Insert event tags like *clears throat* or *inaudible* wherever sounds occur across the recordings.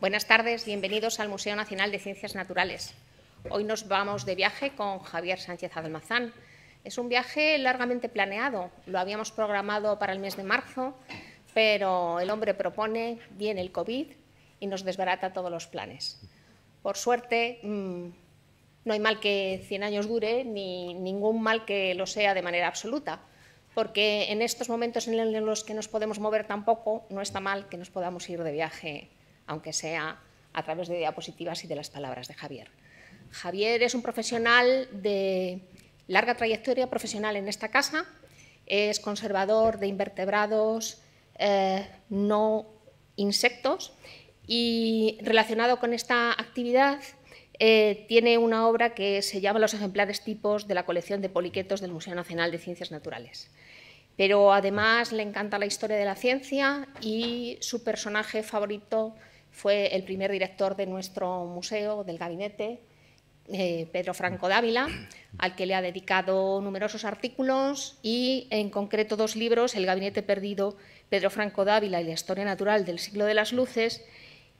Buenas tardes, bienvenidos al Museo Nacional de Ciencias Naturales. Hoy nos vamos de viaje con Javier Sánchez Almazán. Es un viaje largamente planeado, lo habíamos programado para el mes de marzo, pero el hombre propone, viene el COVID y nos desbarata todos los planes. Por suerte, mm, no hay mal que 100 años dure, ni ningún mal que lo sea de manera absoluta, porque en estos momentos en los que nos podemos mover tampoco, no está mal que nos podamos ir de viaje aunque sea a través de diapositivas y de las palabras de Javier. Javier es un profesional de larga trayectoria profesional en esta casa, es conservador de invertebrados eh, no insectos y relacionado con esta actividad eh, tiene una obra que se llama Los ejemplares tipos de la colección de poliquetos del Museo Nacional de Ciencias Naturales. Pero además le encanta la historia de la ciencia y su personaje favorito fue el primer director de nuestro museo, del gabinete, eh, Pedro Franco Dávila, al que le ha dedicado numerosos artículos y en concreto dos libros, El gabinete perdido, Pedro Franco Dávila y la historia natural del siglo de las luces,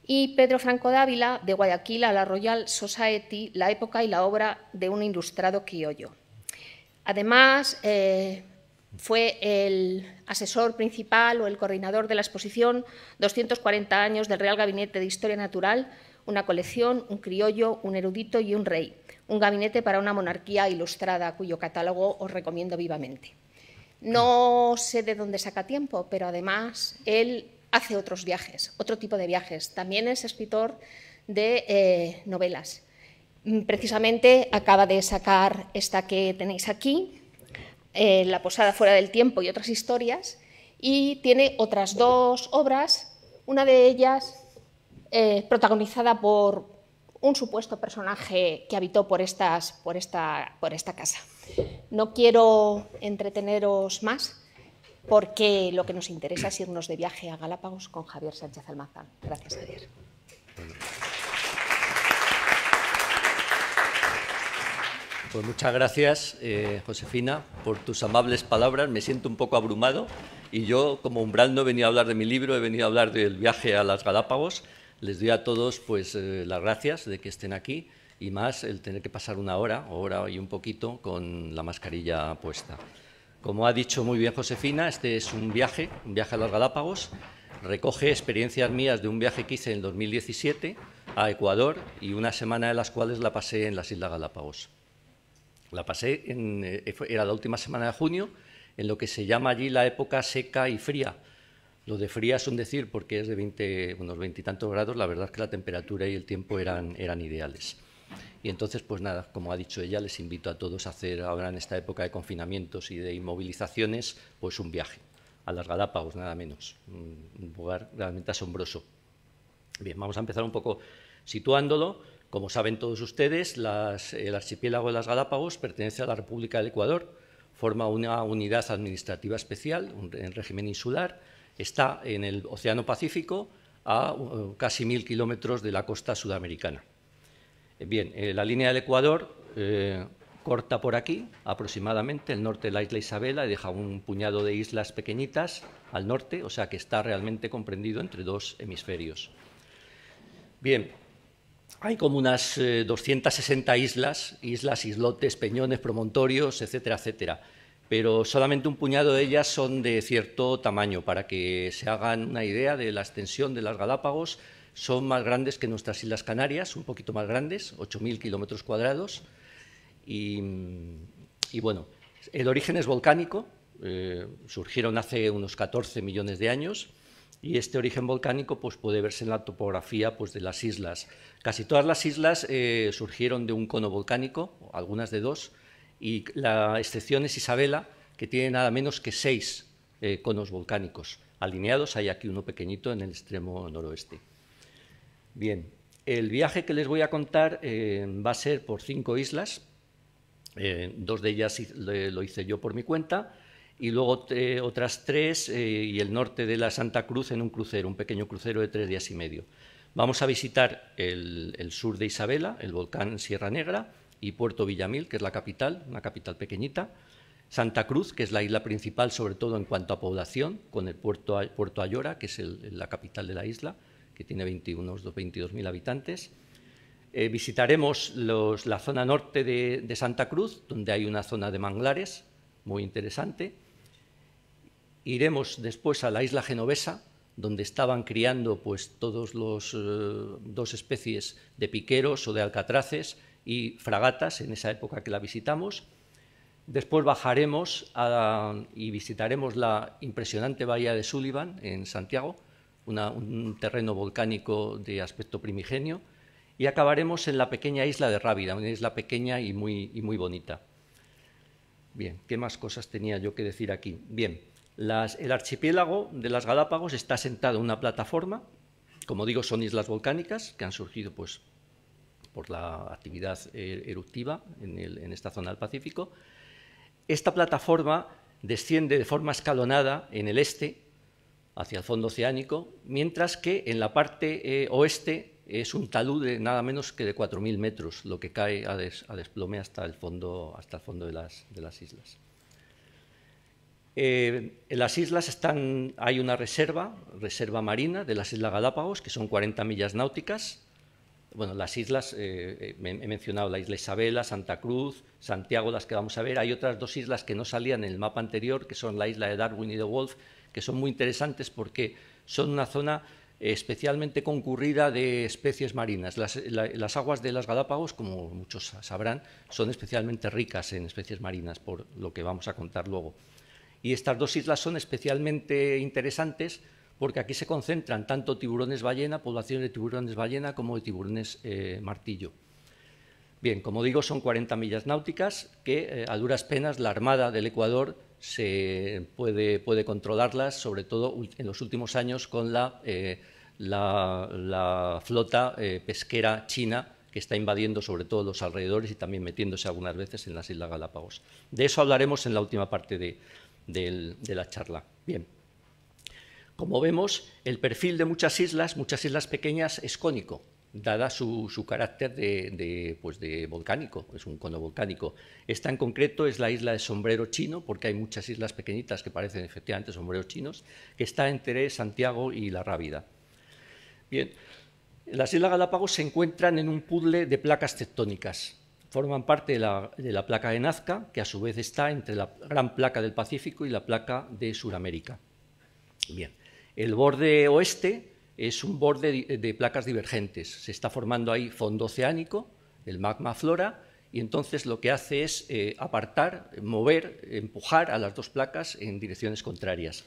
y Pedro Franco Dávila, de Guayaquil a la Royal Society, la época y la obra de un ilustrado criollo. Además, eh, fue el asesor principal o el coordinador de la exposición 240 años del Real Gabinete de Historia Natural, una colección, un criollo, un erudito y un rey, un gabinete para una monarquía ilustrada cuyo catálogo os recomiendo vivamente. No sé de dónde saca tiempo, pero además él hace otros viajes, otro tipo de viajes. También es escritor de eh, novelas. Mm, precisamente acaba de sacar esta que tenéis aquí, eh, La Posada fuera del tiempo y otras historias, y tiene otras dos obras, una de ellas eh, protagonizada por un supuesto personaje que habitó por, esta, por esta casa. No quiero entreteneros más porque lo que nos interesa es irnos de viaje a Galápagos con Javier Sánchez Almazán. Gracias, Javier. Pues muchas gracias, eh, Josefina, por tus amables palabras. Me siento un poco abrumado y yo, como umbral, no he venido a hablar de mi libro, he venido a hablar del viaje a las Galápagos. Les doy a todos pues, eh, las gracias de que estén aquí y más el tener que pasar una hora, hora y un poquito, con la mascarilla puesta. Como ha dicho muy bien Josefina, este es un viaje, un viaje a las Galápagos. Recoge experiencias mías de un viaje que hice en 2017 a Ecuador y una semana de las cuales la pasé en las Islas Galápagos. La pasé, eh, era la última semana de junio, en lo que se llama allí la época seca y fría. Lo de fría es un decir porque es de unos veintitantos grados, la verdad es que la temperatura y el tiempo eran, eran ideales. Y entonces, pues nada, como ha dicho ella, les invito a todos a hacer ahora en esta época de confinamientos y de inmovilizaciones, pues un viaje a las Galápagos, nada menos. Un lugar realmente asombroso. Bien, vamos a empezar un poco situándolo. Como saben todos ustedes, el archipiélago de las Galápagos pertenece a la República del Ecuador, forma una unidad administrativa especial, un, régimen insular, está en el Océano Pacífico a casi mil kilómetros de la costa sudamericana. Bien, eh, la línea del Ecuador eh, corta por aquí, aproximadamente, el norte de la isla Isabela, y deja un puñado de islas pequeñitas al norte, o sea que está realmente comprendido entre dos hemisferios. Bien, hay como unas 260 eh, islas, islas, islotes, peñones, promontorios, etcétera, etcétera. Pero solamente un puñado de ellas son de cierto tamaño. Para que se hagan una idea de la extensión de las Galápagos, son más grandes que nuestras Islas Canarias, un poquito más grandes, 8.000 kilómetros cuadrados. Y, bueno, el origen es volcánico, eh, surgieron hace unos 14 millones de años y este origen volcánico pues, puede verse en la topografía pues, de las islas. Casi todas las islas eh, surgieron de un cono volcánico, algunas de dos, y la excepción es Isabela, que tiene nada menos que seis eh, conos volcánicos alineados. Hay aquí uno pequeñito en el extremo noroeste. Bien, el viaje que les voy a contar eh, va a ser por cinco islas. dos de ellas lo hice yo por mi cuenta y luego eh, otras tres eh, y el norte de la Santa Cruz en un crucero, un pequeño crucero de tres días y medio. Vamos a visitar el, sur de Isabela, el volcán Sierra Negra y Puerto Villamil, que es la capital, una capital pequeñita. Santa Cruz, que es la isla principal, sobre todo en cuanto a población, con el puerto, puerto Ayora, que es la capital de la isla, que tiene unos 22.000 habitantes. Eh, visitaremos la zona norte de Santa Cruz, donde hay una zona de manglares muy interesante Iremos después a la isla genovesa, donde estaban criando pues todos eh, dos especies de piqueros o de alcatraces y fragatas en esa época que la visitamos. Después bajaremos y visitaremos la impresionante bahía de Sullivan en Santiago, un terreno volcánico de aspecto primigenio, y acabaremos en la pequeña isla de Rábida, una isla pequeña y muy, y muy bonita. Bien, ¿qué más cosas tenía yo que decir aquí? Bien, el archipiélago de las Galápagos está sentado en una plataforma, como digo, son islas volcánicas que han surgido pues, por la actividad eh, eruptiva en, esta zona del Pacífico. Esta plataforma desciende de forma escalonada en el este, hacia el fondo oceánico, mientras que en la parte eh, oeste es un talud de nada menos que de 4.000 metros, lo que cae a, desplome hasta el fondo, hasta el fondo de las islas. Eh, en las islas hay una reserva, marina de las Islas Galápagos, que son 40 millas náuticas. Bueno, las islas, eh, eh, he mencionado la isla Isabela, Santa Cruz, Santiago, las que vamos a ver. Hay otras dos islas que no salían en el mapa anterior, que son la isla de Darwin y de Wolf, que son muy interesantes porque son una zona especialmente concurrida de especies marinas. las, aguas de las Galápagos, como muchos sabrán, son especialmente ricas en especies marinas, por lo que vamos a contar luego. Y estas dos islas son especialmente interesantes porque aquí se concentran tanto tiburones ballena, poblaciones de tiburones ballena, como de tiburones eh, martillo. Bien, como digo, son 40 millas náuticas que eh, a duras penas la Armada del Ecuador se puede, controlarlas, sobre todo en los últimos años con la eh, flota pesquera china que está invadiendo sobre todo los alrededores y también metiéndose algunas veces en las Islas Galápagos. De eso hablaremos en la última parte de, de la charla. Bien. Como vemos, el perfil de muchas islas, muchas islas pequeñas, es cónico, dada su, carácter de, pues de volcánico, es un cono volcánico. Esta en concreto es la isla de Sombrero Chino, porque hay muchas islas pequeñitas que parecen efectivamente sombreros chinos, que está entre Santiago y La Rábida. Bien, las Islas Galápagos se encuentran en un puzzle de placas tectónicas forman parte de la, placa de Nazca, que a su vez está entre la gran placa del Pacífico y la placa de Sudamérica. Bien, el borde oeste es un borde eh, de, placas divergentes. Se está formando ahí fondo oceánico, el magma flora, y entonces lo que hace es eh, apartar, mover, empujar a las dos placas en direcciones contrarias.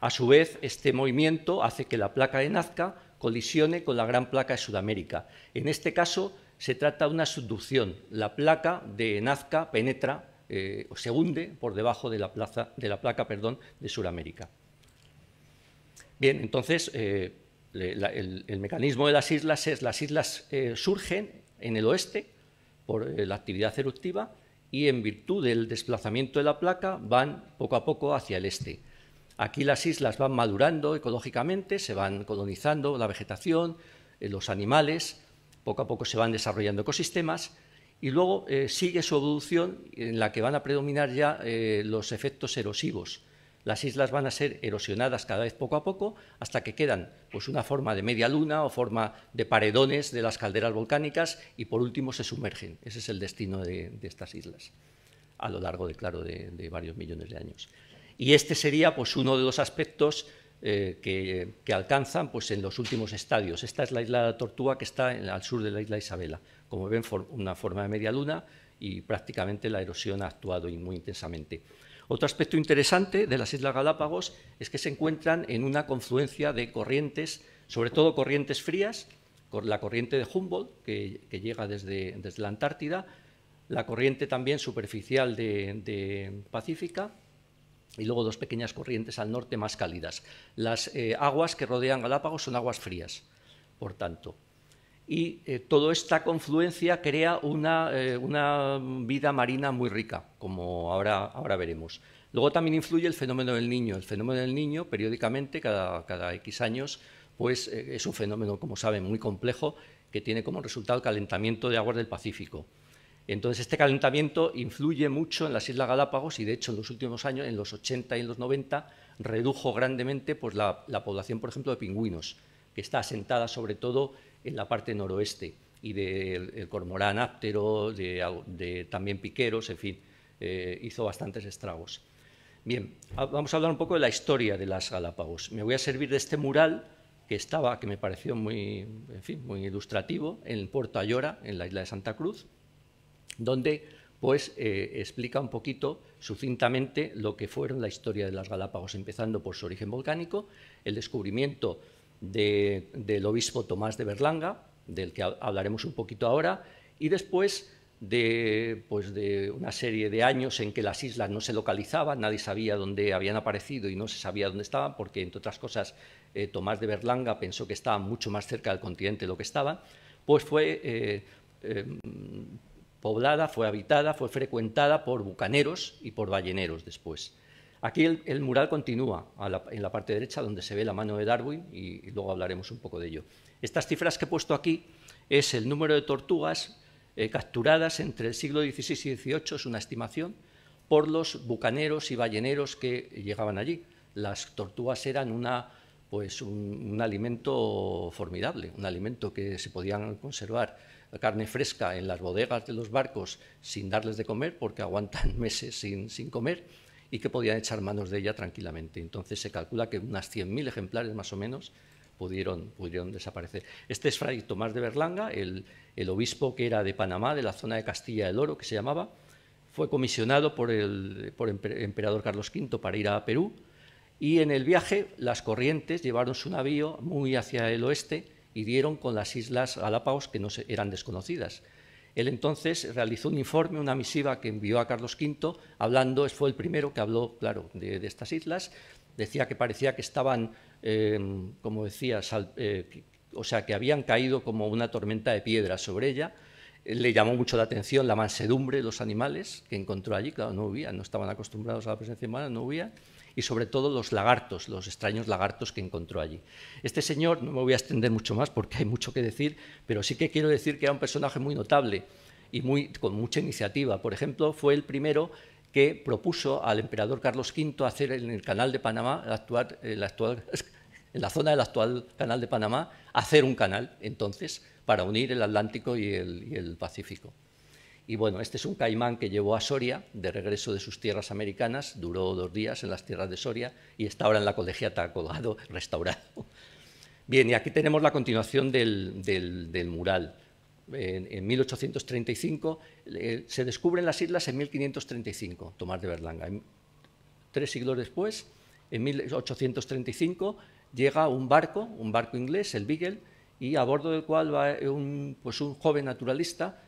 A su vez, este movimiento hace que la placa de Nazca colisione con la gran placa de Sudamérica. En este caso, se trata de una subducción. La placa de Nazca penetra, eh, o se hunde por debajo de la, de la placa perdón, de Sudamérica. Bien, entonces eh, el, mecanismo de las islas es las islas eh, surgen en el oeste por la actividad eruptiva y en virtud del desplazamiento de la placa van poco a poco hacia el este. Aquí las islas van madurando ecológicamente, se van colonizando la vegetación, los animales, poco a poco se van desarrollando ecosistemas y luego eh, sigue su evolución en la que van a predominar ya eh, los efectos erosivos. Las islas van a ser erosionadas cada vez poco a poco hasta que quedan pues, una forma de media luna o forma de paredones de las calderas volcánicas y por último se sumergen. Ese es el destino de, estas islas a lo largo de, claro, de, varios millones de años. Y este sería pues, uno de los aspectos eh, que, alcanzan pues, en los últimos estadios. Esta es la isla de la Tortuga que está al sur de la isla Isabela. Como ven, una forma de media luna y prácticamente la erosión ha actuado muy intensamente. Otro aspecto interesante de las Islas Galápagos es que se encuentran en una confluencia de corrientes, sobre todo corrientes frías, la corriente de Humboldt, que, llega desde, la Antártida, la corriente también superficial de Pacífica, y luego dos pequeñas corrientes al norte más cálidas. Las eh, aguas que rodean Galápagos son aguas frías, por tanto. Y eh, toda esta confluencia crea eh, una, vida marina muy rica, como ahora, veremos. Luego también influye el fenómeno del niño. El fenómeno del niño, periódicamente, cada, X años, pues es un fenómeno, como saben, muy complejo, que tiene como resultado el calentamiento de aguas del Pacífico. Entonces, este calentamiento influye mucho en las Islas Galápagos y, de hecho, en los últimos años, en los 80 y en los 90, redujo grandemente pues, la, población, por ejemplo, de pingüinos, que está asentada sobre todo en la parte noroeste, y del cormorán áptero, de, también piqueros, en fin, eh, hizo bastantes estragos. Bien, vamos a hablar un poco de la historia de las Galápagos. Me voy a servir de este mural que estaba, que me pareció muy, muy ilustrativo, en Puerto Ayora, en la isla de Santa Cruz, donde pues eh, explica un poquito sucintamente lo que fueron la historia de las Galápagos, empezando por su origen volcánico, el descubrimiento del obispo Tomás de Berlanga, del que hablaremos un poquito ahora, y después de, pues, de una serie de años en que las islas no se localizaban, nadie sabía dónde habían aparecido y no se sabía dónde estaban, porque entre otras cosas eh, Tomás de Berlanga pensó que estaban mucho más cerca del continente de lo que estaban, pues fue eh, poblada, fue habitada, fue frecuentada por bucaneros y por balleneros después. Aquí el, mural continúa en la parte derecha donde se ve la mano de Darwin y, luego hablaremos un poco de ello. Estas cifras que he puesto aquí es el número de tortugas eh, capturadas entre el siglo XVI y XVIII, es una estimación, por los bucaneros y balleneros que llegaban allí. Las tortugas eran pues, un alimento formidable, un alimento que se podían conservar carne fresca en las bodegas de los barcos sin darles de comer, porque aguantan *laughs* meses sin, comer, y que podían echar manos de ella tranquilamente. Entonces se calcula que unas 100.000 ejemplares más o menos pudieron, pudieron desaparecer. Este es Fray Tomás de Berlanga, el, obispo que era de Panamá, de la zona de Castilla del Oro, que se llamaba, fue comisionado por el, por emperador Carlos V para ir a Perú y en el viaje las corrientes llevaron su navío muy hacia el oeste y dieron con las Islas Galápagos que no eran desconocidas. Él entonces realizó un informe, una misiva que envió a Carlos V, hablando, fue el primero que habló, claro, de, estas islas. Decía que parecía que estaban, em, como decía, eh, o sea, que habían caído como una tormenta de piedra sobre ella. Le llamó mucho la atención la mansedumbre de los animales que encontró allí, claro, no huían, no estaban acostumbrados a la presencia humana, no huían y sobre todo los lagartos, los extraños lagartos que encontró allí. Este señor, no me voy a extender mucho más porque hay mucho que decir, pero sí que quiero decir que era un personaje muy notable y muy, con mucha iniciativa. Por ejemplo, fue el primero que propuso al emperador Carlos V hacer en el canal de Panamá, actuar actual, actual, *laughs* en la zona del actual canal de Panamá, hacer un canal, entonces, para unir el Atlántico y el Pacífico. Y bueno, este es un caimán que llevó a Soria de regreso de sus tierras americanas, duró dos días en las tierras de Soria y está ahora en la colegiata *laughs* colgado, restaurado. Bien, y aquí tenemos la continuación del, mural. En, 1835 eh, se descubren las islas en 1535, Tomás de Berlanga. tres siglos después, en 1835, llega un barco, un barco inglés, el Beagle, y a bordo del cual va un pues joven naturalista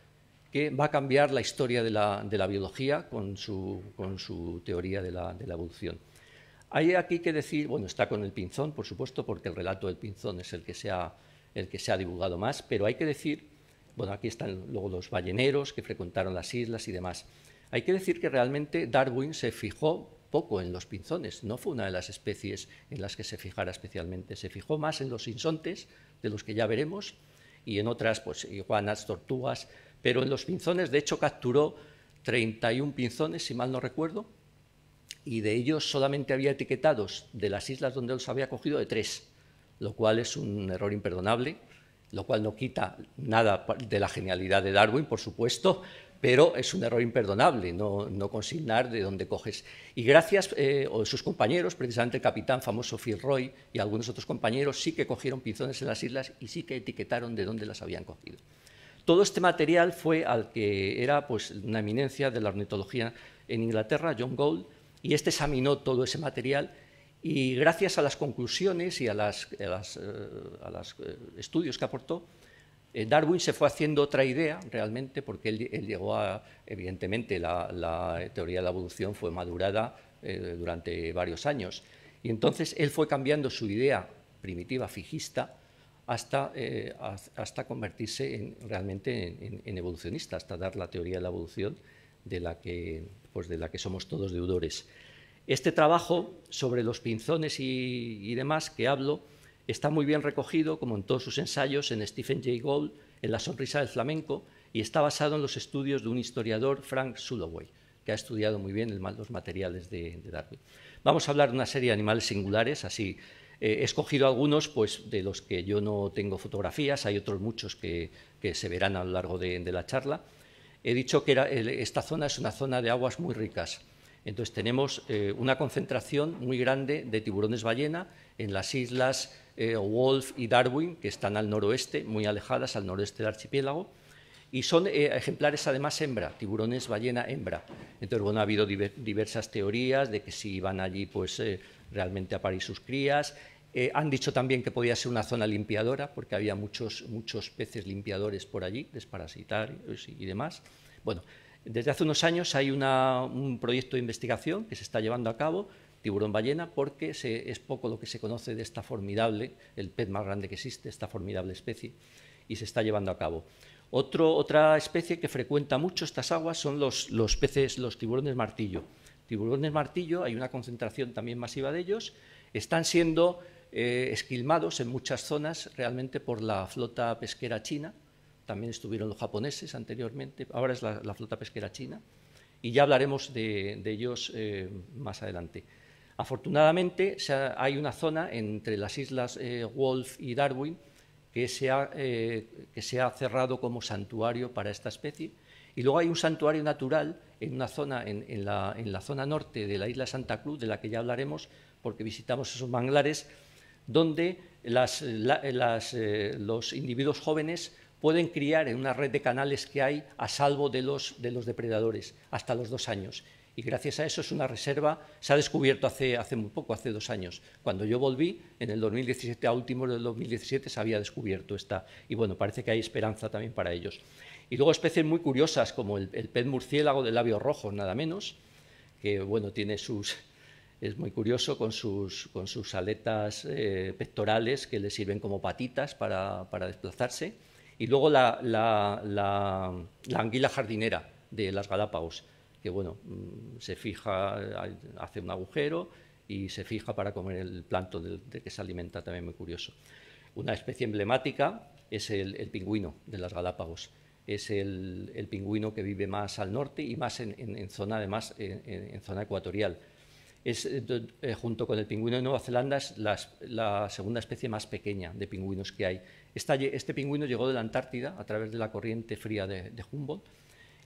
que va a cambiar la historia de la, biología con su, teoría de la, evolución. Hay aquí que decir, bueno, está con el pinzón, por supuesto, porque el relato del pinzón es el que se ha, el que se ha divulgado más, pero hay que decir, bueno, aquí están luego los balleneros que frecuentaron las islas y demás. Hay que decir que realmente Darwin se fijó poco en los pinzones, no fue una de las especies en las que se fijara especialmente, se fijó más en los insontes, de los que ya veremos, y en otras, pues, iguanas, tortugas, pero en los pinzones, de hecho, capturó 31 pinzones, si mal no recuerdo, y de ellos solamente había etiquetados de las islas donde los había cogido de tres, lo cual es un error imperdonable, lo cual no quita nada de la genialidad de Darwin, por supuesto, pero es un error imperdonable no, consignar de dónde coges. Y gracias a eh, sus compañeros, precisamente el capitán famoso Roy y algunos otros compañeros, sí que cogieron pinzones en las islas y sí que etiquetaron de dónde las habían cogido. Todo este material fue al que era pues, una eminencia de la ornitología en Inglaterra, John Gould, y este examinó todo ese material y gracias a las conclusiones y a los eh, eh, estudios que aportó, eh, Darwin se fue haciendo otra idea realmente, porque él, llegó a, evidentemente, la, teoría de la evolución fue madurada durante varios años, y entonces él fue cambiando su idea primitiva fijista hasta, eh, hasta convertirse en, realmente en, evolucionista, hasta dar la teoría de la evolución de la que, pues, de la que somos todos deudores. Este trabajo sobre los pinzones y, demás que hablo está muy bien recogido, como en todos sus ensayos, en Stephen Jay Gould, en La sonrisa del flamenco, y está basado en los estudios de un historiador, Frank Suloway, que ha estudiado muy bien los materiales de, Darwin. Vamos a hablar de una serie de animales singulares, así eh, he escogido algunos pues, de los que yo no tengo fotografías, hay otros muchos que, se verán a lo largo de, la charla. He dicho que esta zona es una zona de aguas muy ricas. Entonces tenemos eh, una concentración muy grande de tiburones ballena en las islas eh, Wolf y Darwin, que están al noroeste, muy alejadas, al noroeste del archipiélago. Y son ejemplares además hembra, tiburones ballena hembra. Entonces, bueno, ha habido diversas teorías de que si van allí pues, realmente a parir sus crías. Eh, han dicho también que podía ser una zona limpiadora, porque había muchos, muchos peces limpiadores por allí, desparasitarios y demás. Bueno, desde hace unos años hay un proyecto de investigación que se está llevando a cabo, tiburón ballena, porque es poco lo que se conoce de esta formidable, el pez más grande que existe, esta formidable especie, y se está llevando a cabo. otra especie que frecuenta mucho estas aguas son los peces, los tiburones martillo. Tiburones martillo, hay una concentración también masiva de ellos, están siendo eh, esquilmados en muchas zonas realmente por la flota pesquera china, también estuvieron los japoneses anteriormente, ahora es la, flota pesquera china, y ya hablaremos de, ellos eh, más adelante. Afortunadamente hay una zona entre las islas Wolf eh, y Darwin que que se ha cerrado como santuario para esta especie, y luego hay un santuario natural en una zona, en, la, zona norte de la isla Santa Cruz, de la que ya hablaremos, porque visitamos esos manglares, donde eh, los individuos jóvenes pueden criar en una red de canales que hay a salvo de los, depredadores hasta los dos años. Y gracias a eso es una reserva, se ha descubierto hace, hace muy poco, hace dos años. Cuando yo volví, en el 2017, a último del 2017, se había descubierto esta. Y bueno, parece que hay esperanza también para ellos. Y luego especies muy curiosas como el, pez murciélago de labios rojos, nada menos, que bueno, tiene sus, *laughs* es muy curioso con sus, aletas eh, pectorales que le sirven como patitas para, desplazarse. Y luego la, anguila jardinera de las Galápagos, que bueno, mm, se fija, hace un agujero y se fija para comer el planto de, que se alimenta, también muy curioso. Una especie emblemática es el pingüino de las Galápagos, es el, pingüino que vive más al norte y más en, zona, ecuatorial. Es, eh, eh, junto con el pingüino de Nueva Zelanda, es la segunda especie más pequeña de pingüinos que hay. este pingüino llegó de la Antártida a través de la corriente fría de, Humboldt.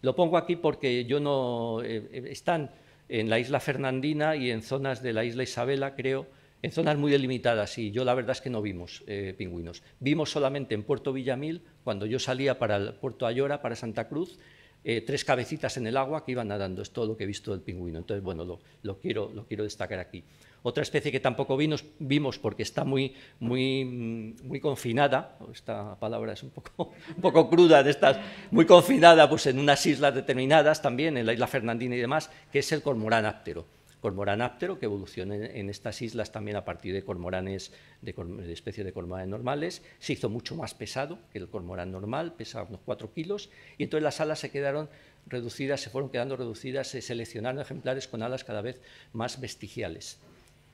Lo pongo aquí porque yo no. Eh, están en la isla Fernandina y en zonas de la isla Isabela, creo, en zonas muy delimitadas, y yo la verdad es que no vimos pingüinos. Vimos solamente en Puerto Villamil cuando yo salía para el puerto Ayora, para Santa Cruz, eh, tres cabecitas en el agua que iban nadando. Es todo lo que he visto del pingüino. Entonces, bueno, lo, quiero, destacar aquí. Otra especie que tampoco vimos, porque está muy, muy, mm, muy confinada, esta palabra es *laughs* un poco, cruda de estas, muy confinada pues, en unas islas determinadas también, en la isla Fernandina y demás, que es el cormorán áptero cormorán áptero, que evolucionó en, estas islas también a partir de cormoranes, de, especies de cormoranes normales, se hizo mucho más pesado que el cormorán normal, pesaba unos 4 kilos, y entonces las alas se quedaron reducidas, se fueron quedando reducidas, se seleccionaron ejemplares con alas cada vez más vestigiales,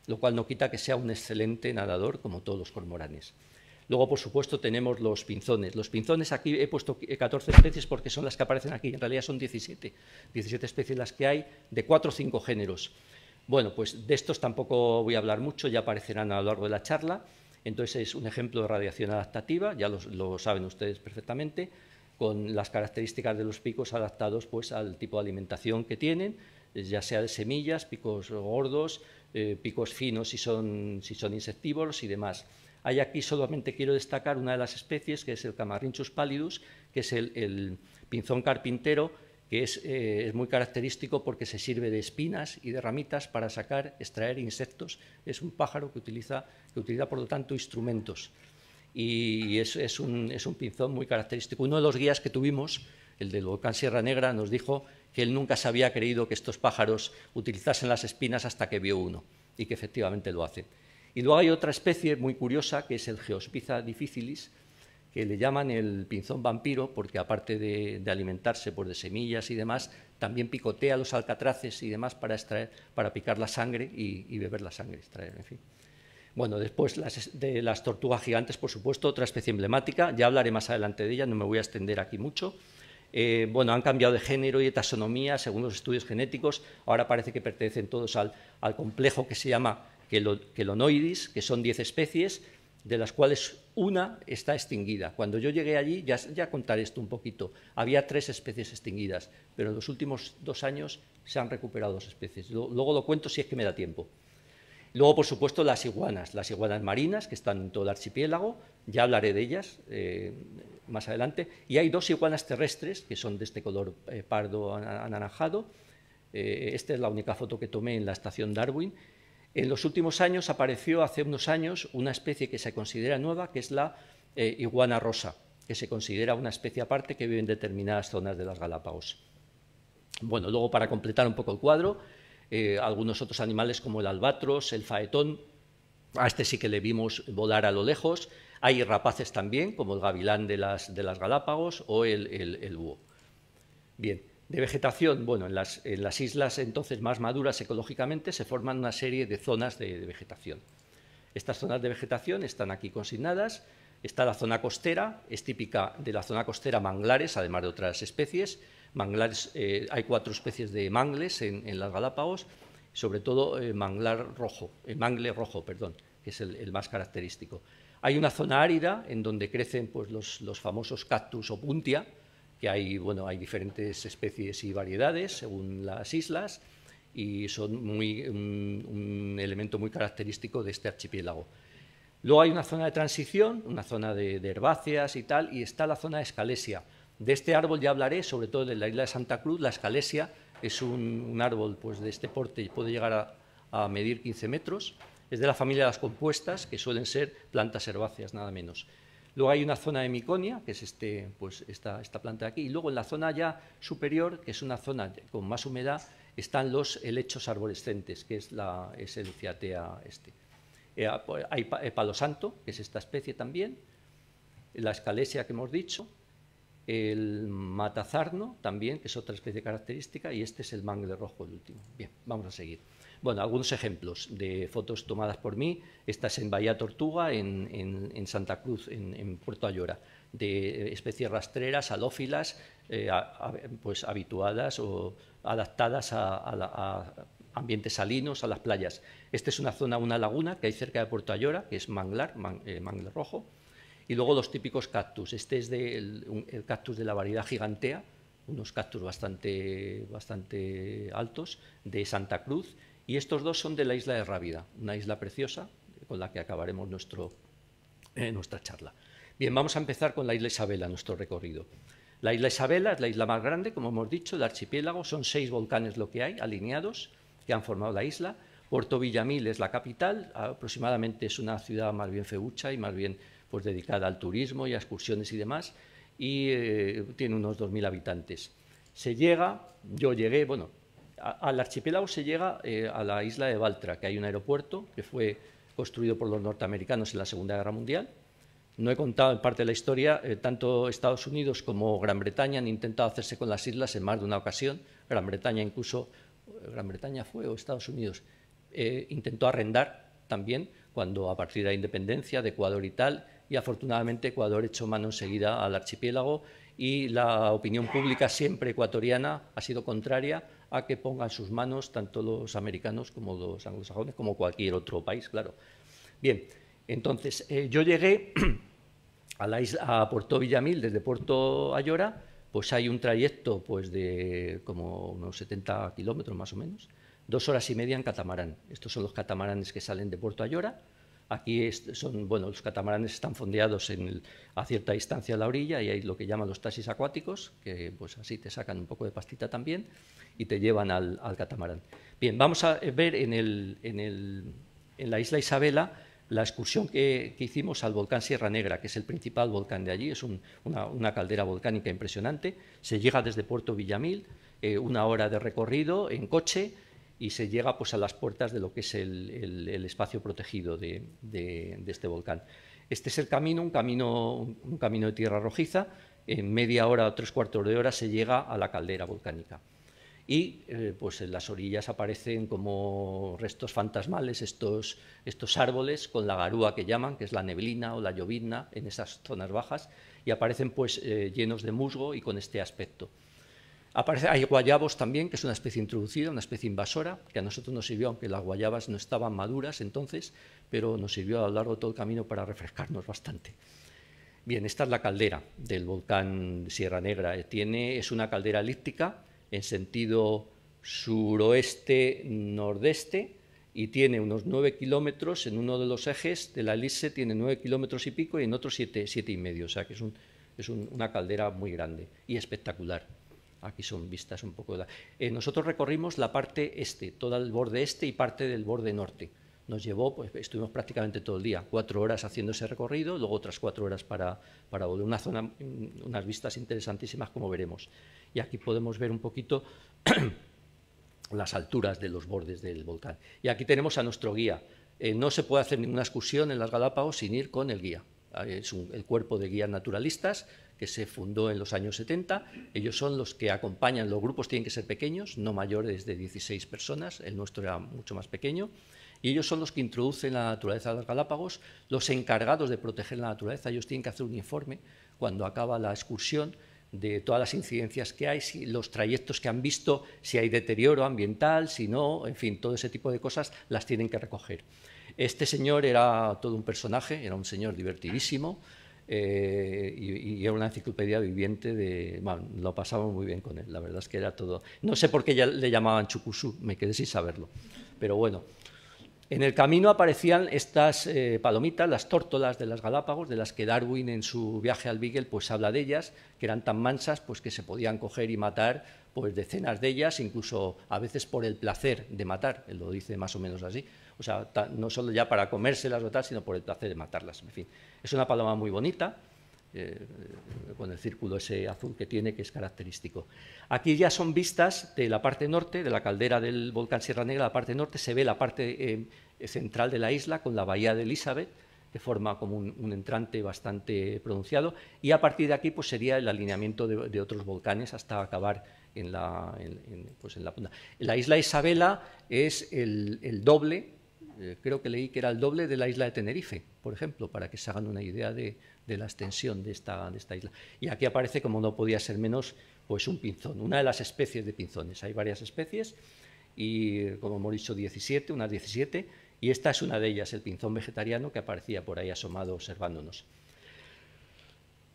lo cual no quita que sea un excelente nadador como todos los cormoranes. Luego, por supuesto, tenemos los pinzones. Los pinzones aquí he puesto 14 especies porque son las que aparecen aquí. En realidad son 17. 17 especies las que hay de cuatro o cinco géneros. Bueno, pues de estos tampoco voy a hablar mucho, ya aparecerán a lo largo de la charla. Entonces es un ejemplo de radiación adaptativa, ya lo, saben ustedes perfectamente, con las características de los picos adaptados pues, al tipo de alimentación que tienen, ya sea de semillas, picos gordos, eh, picos finos si son, si son insectívoros y demás. Hay aquí solamente quiero destacar una de las especies, que es el Camarrinchus pallidus, que es el, pinzón carpintero, que eh, es, muy característico porque se sirve de espinas y de ramitas para sacar, extraer insectos. Es un pájaro que utiliza, por lo tanto, instrumentos. Y es, un, es un pinzón muy característico. Uno de los guías que tuvimos, el del volcán Sierra Negra, nos dijo que él nunca se había creído que estos pájaros utilizasen las espinas hasta que vio uno, y que efectivamente lo hacen. Y luego hay otra especie muy curiosa, que es el Geospiza difficilis, que le llaman el pinzón vampiro, porque aparte de, alimentarse por pues, de semillas y demás, también picotea los alcatraces y demás para, extraer, para picar la sangre y, beber la sangre, extraer, en fin. Bueno, después de las tortugas gigantes, por supuesto, otra especie emblemática, ya hablaré más adelante de ella, no me voy a extender aquí mucho. Eh, bueno, han cambiado de género y de taxonomía según los estudios genéticos, ahora parece que pertenecen todos al complejo que se llama quelonoidis, que son 10 especies, de las cuales una está extinguida. Cuando yo llegué allí, ya, ya contaré esto un poquito, había tres especies extinguidas, pero en los últimos dos años se han recuperado dos especies. Luego lo cuento si es que me da tiempo. Luego, por supuesto, las iguanas, las iguanas marinas, que están en todo el archipiélago, ya hablaré de ellas eh, más adelante. Y hay dos iguanas terrestres, que son de este color eh, pardo anaranjado. Eh, esta es la única foto que tomé en la estación Darwin. En los últimos años apareció hace unos años una especie que se considera nueva, que es la eh, iguana rosa, que se considera una especie aparte que vive en determinadas zonas de las Galápagos. Bueno, luego para completar un poco el cuadro, eh, algunos otros animales como el albatros, el faetón, a este sí que le vimos volar a lo lejos. Hay rapaces también, como el gavilán de las, Galápagos o el, el búho. Bien, de vegetación, bueno, en las, islas entonces más maduras ecológicamente se forman una serie de zonas de, vegetación. Estas zonas de vegetación están aquí consignadas. Está la zona costera, es típica de la zona costera manglares, además de otras especies. Manglares, eh, hay cuatro especies de mangles en, las Galápagos, sobre todo eh, manglar rojo, eh, mangle rojo, perdón, que es el, más característico. Hay una zona árida en donde crecen pues, los, los famosos cactus o puntia, que hay, diferentes especies y variedades según las islas y son un, elemento muy característico de este archipiélago. Luego hay una zona de transición, una zona de, herbáceas y tal, y está la zona de escalesia. De este árbol ya hablaré, sobre todo en la isla de Santa Cruz. La escalesia es un, árbol pues, de este porte, y puede llegar a, a medir 15 metros. Es de la familia de las compuestas, que suelen ser plantas herbáceas, nada menos. Luego hay una zona de miconia, que es este, pues esta, esta planta de aquí, y luego en la zona ya superior, que es una zona con más humedad, están los helechos arborescentes, que es, la, esencia el este. Eh, ah, pues, hay eh, palo santo, que es esta especie también, la escalesia que hemos dicho, el matazarno también, que es otra especie característica, y este es el mangle rojo, el último. Bien, vamos a seguir. Bueno, algunos ejemplos de fotos tomadas por mí. Estas en Bahía Tortuga, en, Santa Cruz, en, Puerto Ayora, de eh, especies rastreras, halófilas, eh, pues habituadas o adaptadas a, ambientes salinos, a las playas. Esta es una zona, una laguna que hay cerca de Puerto Ayora, que es manglar, eh, manglar rojo. Y luego los típicos cactus. Este es el, cactus de la variedad gigantea, unos cactus bastante altos, de Santa Cruz y estos dos son de la isla de Rávida, una isla preciosa con la que acabaremos nuestro, eh, nuestra charla. Bien, vamos a empezar con la isla Isabela, nuestro recorrido. La isla Isabela es la isla más grande, como hemos dicho, el archipiélago. Son seis volcanes lo que hay, alineados, que han formado la isla. Puerto Villamil es la capital, aproximadamente es una ciudad más bien feucha y más bien pues, dedicada al turismo y a excursiones y demás, y eh, tiene unos 2.000 habitantes. Se llega, yo llegué, bueno, al archipiélago se llega eh, a la isla de Baltra, que hay un aeropuerto que fue construido por los norteamericanos en la Segunda Guerra Mundial. No he contado en parte de la historia, eh, tanto Estados Unidos como Gran Bretaña han intentado hacerse con las islas en más de una ocasión. Gran Bretaña incluso, eh, Gran Bretaña fue o Estados Unidos, intentó arrendar también cuando a partir de la independencia de Ecuador y tal, y afortunadamente Ecuador echó mano enseguida al archipiélago y la opinión pública siempre ecuatoriana ha sido contraria a que pongan sus manos tanto los americanos como los anglosajones, como cualquier otro país, claro. Bien, entonces eh, yo llegué *clears throat* a, la isla, a Puerto Villamil desde Puerto Ayora, pues hay un trayecto pues, de como unos 70 kilómetros más o menos, dos horas y media en catamarán. Estos son los catamaranes que salen de Puerto Ayora Aquí son, bueno, los catamaranes están fondeados a cierta distancia de la orilla y hay lo que llaman los taxis acuáticos, que pues así te sacan un poco de pastita también y te llevan al, catamarán. Bien, vamos a ver en, la isla Isabela la excursión que, hicimos al volcán Sierra Negra, que es el principal volcán de allí, es una, caldera volcánica impresionante. Se llega desde Puerto Villamil, eh, una hora de recorrido en coche y se llega pues, a las puertas de lo que es el, espacio protegido de, este volcán. Este es el camino, un camino, de tierra rojiza. En media hora o tres cuartos de hora se llega a la caldera volcánica. Y eh, pues en las orillas aparecen como restos fantasmales estos, árboles con la garúa que llaman, que es la neblina o la llovizna en esas zonas bajas, y aparecen pues eh, llenos de musgo y con este aspecto. Aparece, hay guayabos también, que es una especie introducida, una especie invasora, que a nosotros nos sirvió, aunque las guayabas no estaban maduras entonces, pero nos sirvió a lo largo de todo el camino para refrescarnos bastante. Bien, esta es la caldera del volcán Sierra Negra. Eh, es una caldera elíptica en sentido suroeste-nordeste y tiene unos nueve kilómetros. En uno de los ejes de la elipse tiene nueve kilómetros y pico y en otro siete, siete y medio. O sea que es, una caldera muy grande y espectacular Aquí son vistas un poco. De eh, nosotros recorrimos la parte este, todo el borde este y parte del borde norte. Nos llevó, pues estuvimos prácticamente todo el día, cuatro horas haciendo ese recorrido, luego otras cuatro horas para, volver. Una zona, mm, unas vistas interesantísimas, como veremos. Y aquí podemos ver un poquito *clears throat* las alturas de los bordes del volcán. Y aquí tenemos a nuestro guía. Eh, no se puede hacer ninguna excursión en las Galápagos sin ir con el guía es el cuerpo de guías naturalistas que se fundó en los años 70. Ellos son los que acompañan, los grupos tienen que ser pequeños, no mayores de 16 personas, el nuestro era mucho más pequeño, y ellos son los que introducen la naturaleza a los Galápagos, los encargados de proteger la naturaleza, ellos tienen que hacer un informe cuando acaba la excursión de todas las incidencias que hay, los trayectos que han visto, si hay deterioro ambiental, si no, en fin, todo ese tipo de cosas las tienen que recoger. Este señor era todo un personaje, era un señor divertidísimo eh, y, era una enciclopedia viviente de... Bueno, lo pasábamos muy bien con él, la verdad es que era todo... No sé por qué ya le llamaban chucusú me quedé sin saberlo, pero bueno. En el camino aparecían estas eh, palomitas, las tórtolas de las Galápagos, de las que Darwin en su viaje al Beagle pues habla de ellas, que eran tan mansas pues que se podían coger y matar pues decenas de ellas, incluso a veces por el placer de matar, él lo dice más o menos así o sea, no solo ya para comérselas o tal, sino por el placer de matarlas. En fin, es una paloma muy bonita, eh, eh, con el círculo ese azul que tiene, que es característico. Aquí ya son vistas de la parte norte, de la caldera del volcán Sierra Negra, la parte norte, se ve la parte eh, central de la isla con la bahía de Elizabeth, que forma como un, entrante bastante pronunciado, y a partir de aquí pues, sería el alineamiento de, otros volcanes hasta acabar en la, pues, la punta. La isla Isabela es el doble eh, creo que leí que era el doble de la isla de Tenerife, por ejemplo, para que se hagan una idea de, la extensión de esta, de esta, isla. Y aquí aparece, como no podía ser menos, pues un pinzón, una de las especies de pinzones. Hay varias especies y, como hemos dicho, 17, unas 17, y esta es una de ellas, el pinzón vegetariano que aparecía por ahí asomado observándonos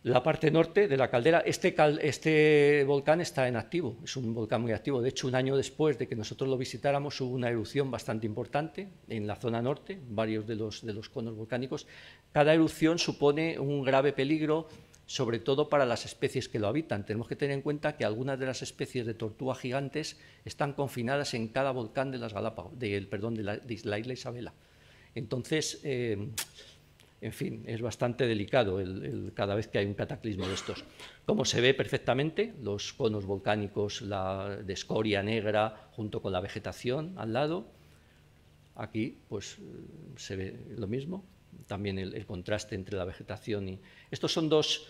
la parte norte de la caldera. Este, este, volcán está en activo, es un volcán muy activo. De hecho, un año después de que nosotros lo visitáramos hubo una erupción bastante importante en la zona norte, varios de los, conos volcánicos. Cada erupción supone un grave peligro, sobre todo para las especies que lo habitan. Tenemos que tener en cuenta que algunas de las especies de tortuga gigantes están confinadas en cada volcán de las Galápagos, del perdón, de la, la isla Isabela. Entonces, eh, en fin, es bastante delicado cada vez que hay un cataclismo de estos. Como se ve perfectamente, los conos volcánicos la, de escoria negra junto con la vegetación al lado. Aquí pues se ve lo mismo, también el, contraste entre la vegetación y... Estos son dos,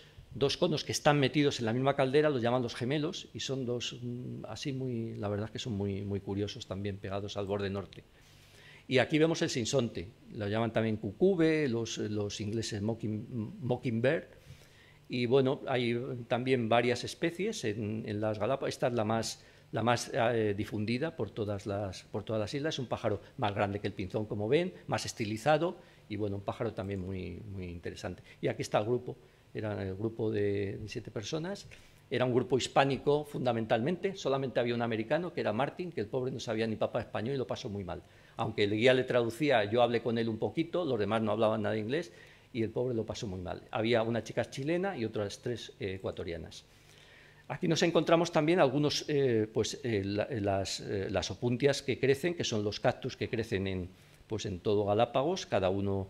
conos que están metidos en la misma caldera, los llaman los gemelos, y son dos mm, así muy, la verdad que son muy, muy curiosos también pegados al borde norte. Y aquí vemos el sinsonte, lo llaman también cucube, los, ingleses mockingbird. Y bueno, hay también varias especies en, las Galápagos. Esta es la más, eh, difundida por todas, las, por islas. Es un pájaro más grande que el pinzón, como ven, más estilizado y bueno, un pájaro también muy, muy interesante. Y aquí está el grupo, era el grupo de siete personas. Era un grupo hispánico fundamentalmente, solamente había un americano que era Martin, que el pobre no sabía ni papá español y lo pasó muy mal aunque el guía le traducía, yo hablé con él un poquito, los demás no hablaban nada de inglés y el pobre lo pasó muy mal. Había una chica chilena y otras tres eh, ecuatorianas. Aquí nos encontramos también algunos, eh, pues, eh, las, opuntias que crecen, que son los cactus que crecen en, pues, en todo Galápagos, cada uno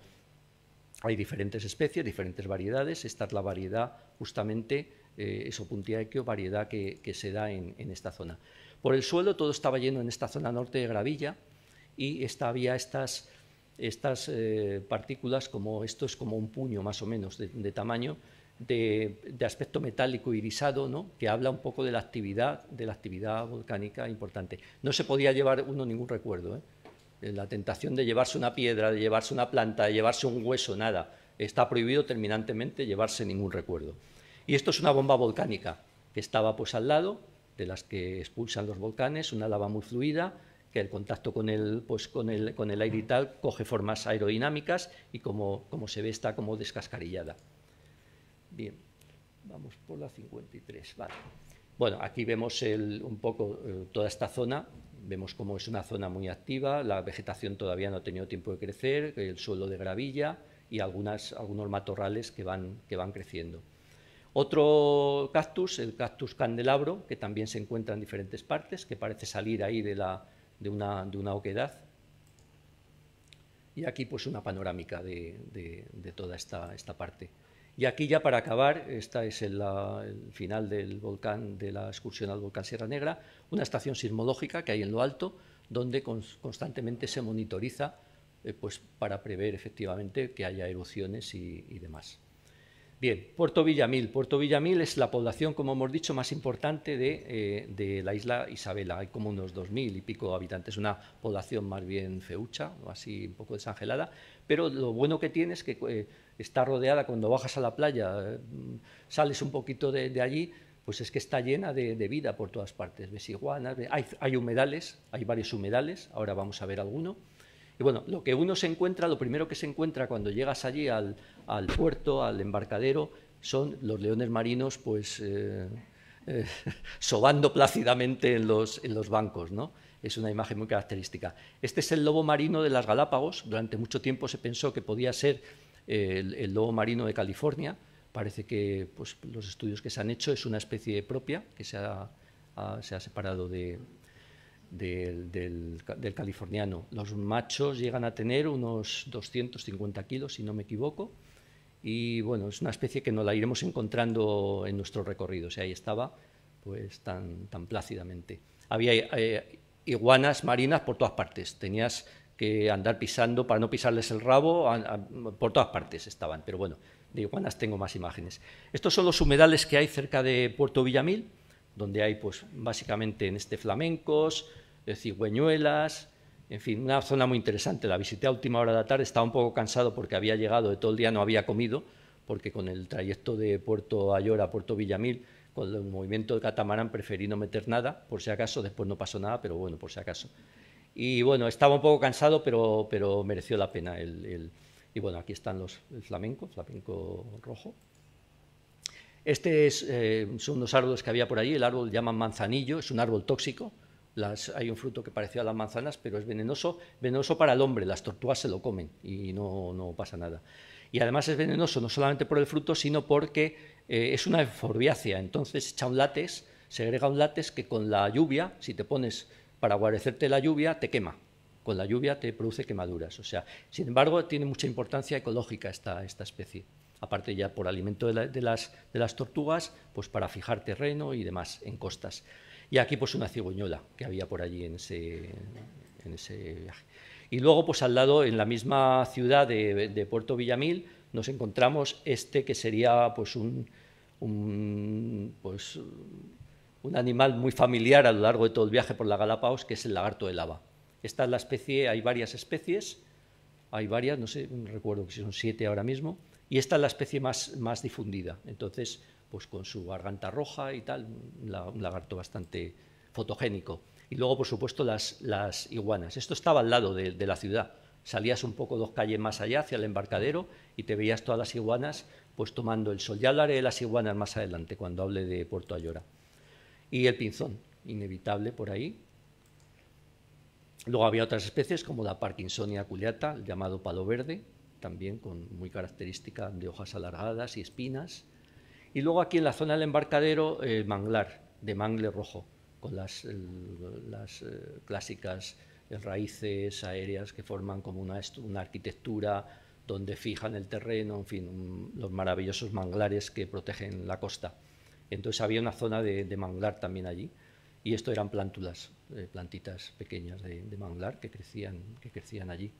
hay diferentes especies, diferentes variedades, esta es la variedad justamente es opuntia variedad que, se da en, en, esta zona. Por el suelo todo estaba lleno en esta zona norte de Gravilla, y esta, había estas, estas eh, partículas, como esto es como un puño más o menos de, tamaño, de, aspecto metálico irisado, ¿no? que habla un poco de la actividad, de la actividad volcánica importante. No se podía llevar uno ningún recuerdo. ¿eh? Eh, la tentación de llevarse una piedra, de llevarse una planta, de llevarse un hueso, nada. Está prohibido terminantemente llevarse ningún recuerdo. Y esto es una bomba volcánica que estaba pues al lado, de las que expulsan los volcanes, una lava muy fluida, que el contacto con el, pues, con el, aire y tal coge formas aerodinámicas y como, como se ve está como descascarillada. Bien, vamos por la 53, Bueno, aquí vemos un poco eh, toda esta zona, vemos cómo es una zona muy activa, la vegetación todavía no ha tenido tiempo de crecer, el suelo de gravilla y algunas, algunos matorrales que van, que van creciendo. Otro cactus, el cactus candelabro, que también se encuentra en diferentes partes, que parece salir ahí de la, de una, oquedad. Y aquí pues una panorámica de, toda esta, esta, parte. Y aquí ya para acabar, esta es el, final del volcán, de la excursión al volcán Sierra Negra, una estación sismológica que hay en lo alto, donde constantemente se monitoriza eh, pues, para prever efectivamente que haya erupciones y demás. Bien, Puerto Villamil. Puerto Villamil es la población, como hemos dicho, más importante de, eh, la isla Isabela. Hay como unos 2.000 y pico habitantes, una población más bien feucha, así un poco desangelada. Pero lo bueno que tiene es que eh, está rodeada, cuando bajas a la playa, mm, sales un poquito de, allí, pues es que está llena de, vida por todas partes. Ves iguanas, hay humedales, hay varios humedales, ahora vamos a ver alguno y bueno, lo que uno se encuentra, lo primero que se encuentra cuando llegas allí al, puerto, al embarcadero, son los leones marinos, pues, eh, eh, *laughs* sobando plácidamente en los, bancos, ¿no? es una imagen muy característica. Este es el lobo marino de las Galápagos. Durante mucho tiempo se pensó que podía ser eh, el, lobo marino de California. Parece que pues, los estudios que se han hecho es una especie propia que se ha separado de, del, californiano. Los machos llegan a tener unos 250 kilos, si no me equivoco, y bueno, es una especie que nos la iremos encontrando en nuestro recorrido. O ahí estaba pues tan, tan plácidamente. Había eh, iguanas marinas por todas partes. Tenías que andar pisando para no pisarles el rabo, por todas partes estaban, pero bueno, de iguanas tengo más imágenes. Estos son los humedales que hay cerca de Puerto Villamil, donde hay pues básicamente en este flamencos, decir, hueñuelas, en fin, una zona muy interesante. La visité a última hora de la tarde, estaba un poco cansado porque había llegado, de todo el día no había comido, porque con el trayecto de Puerto Ayora a Puerto Villamil, con el movimiento de catamarán preferí no meter nada, por si acaso, después no pasó nada, pero bueno, por si acaso. Y bueno, estaba un poco cansado, pero, pero mereció la pena. y bueno, aquí están los el flamenco, flamenco rojo. Este es, eh, son unos árboles que había por ahí, el árbol llaman manzanillo, es un árbol tóxico, hay un fruto que parecía a las manzanas, pero es venenoso, venenoso para el hombre, las tortugas se lo comen y no, pasa nada. Y además es venenoso no solamente por el fruto, sino porque eh, es una euforbiácea, entonces echa un látex, se agrega un látex que con la lluvia, si te pones para guarecerte la lluvia, te quema. Con la lluvia te produce quemaduras. O sea, sin embargo, tiene mucha importancia ecológica esta, especie aparte ya por alimento de, las, tortugas, pues para fijar terreno y demás en costas. Y aquí pues una cigüeñola que había por allí en ese, viaje. Y luego pues al lado, en la misma ciudad de, Puerto Villamil, nos encontramos este que sería pues un, pues, un animal muy familiar a lo largo de todo el viaje por la Galápagos, que es el lagarto de lava. Esta es la especie, hay varias especies, hay varias, no sé, recuerdo si son siete ahora mismo, y esta es la especie más, más difundida. Entonces, pues con su garganta roja y tal, un lagarto bastante fotogénico. Y luego, por supuesto, las, iguanas. Esto estaba al lado de, la ciudad. Salías un poco dos calles más allá, hacia el embarcadero, y te veías todas las iguanas pues tomando el sol. Ya hablaré de las iguanas más adelante, cuando hable de Puerto Ayora. Y el pinzón, inevitable por ahí, Luego había otras especies como la Parkinsonia culiata, llamado palo verde, también con muy característica de hojas alargadas y espinas, y luego aquí en la zona del embarcadero, el eh, manglar, de mangle rojo, con las, las eh, clásicas eh, raíces aéreas que forman como una, una arquitectura donde fijan el terreno, en fin, los maravillosos manglares que protegen la costa. Entonces había una zona de, manglar también allí y esto eran plántulas, plantitas pequeñas de, de manglar que crecían, que crecían allí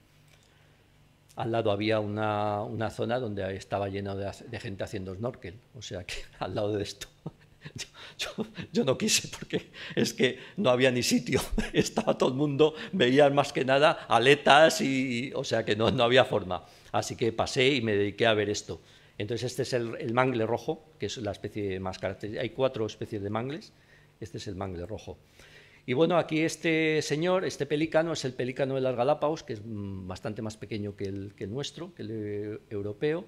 al lado había una, zona donde estaba lleno de, gente haciendo snorkel. O sea que *laughs* al lado de esto. *laughs* Yo, no quise porque es que no había ni sitio. *laughs* Estaba todo el mundo, veían más que nada aletas y. O sea que no, había forma. Así que pasé y me dediqué a ver esto. Entonces, este es el, el mangle rojo, que es la especie más característica. Hay cuatro especies de mangles. Este es el mangle rojo. Y bueno, aquí este señor, este pelícano es el pelícano de las Galápagos, que es mm, bastante más pequeño que el, nuestro, que el eh, europeo.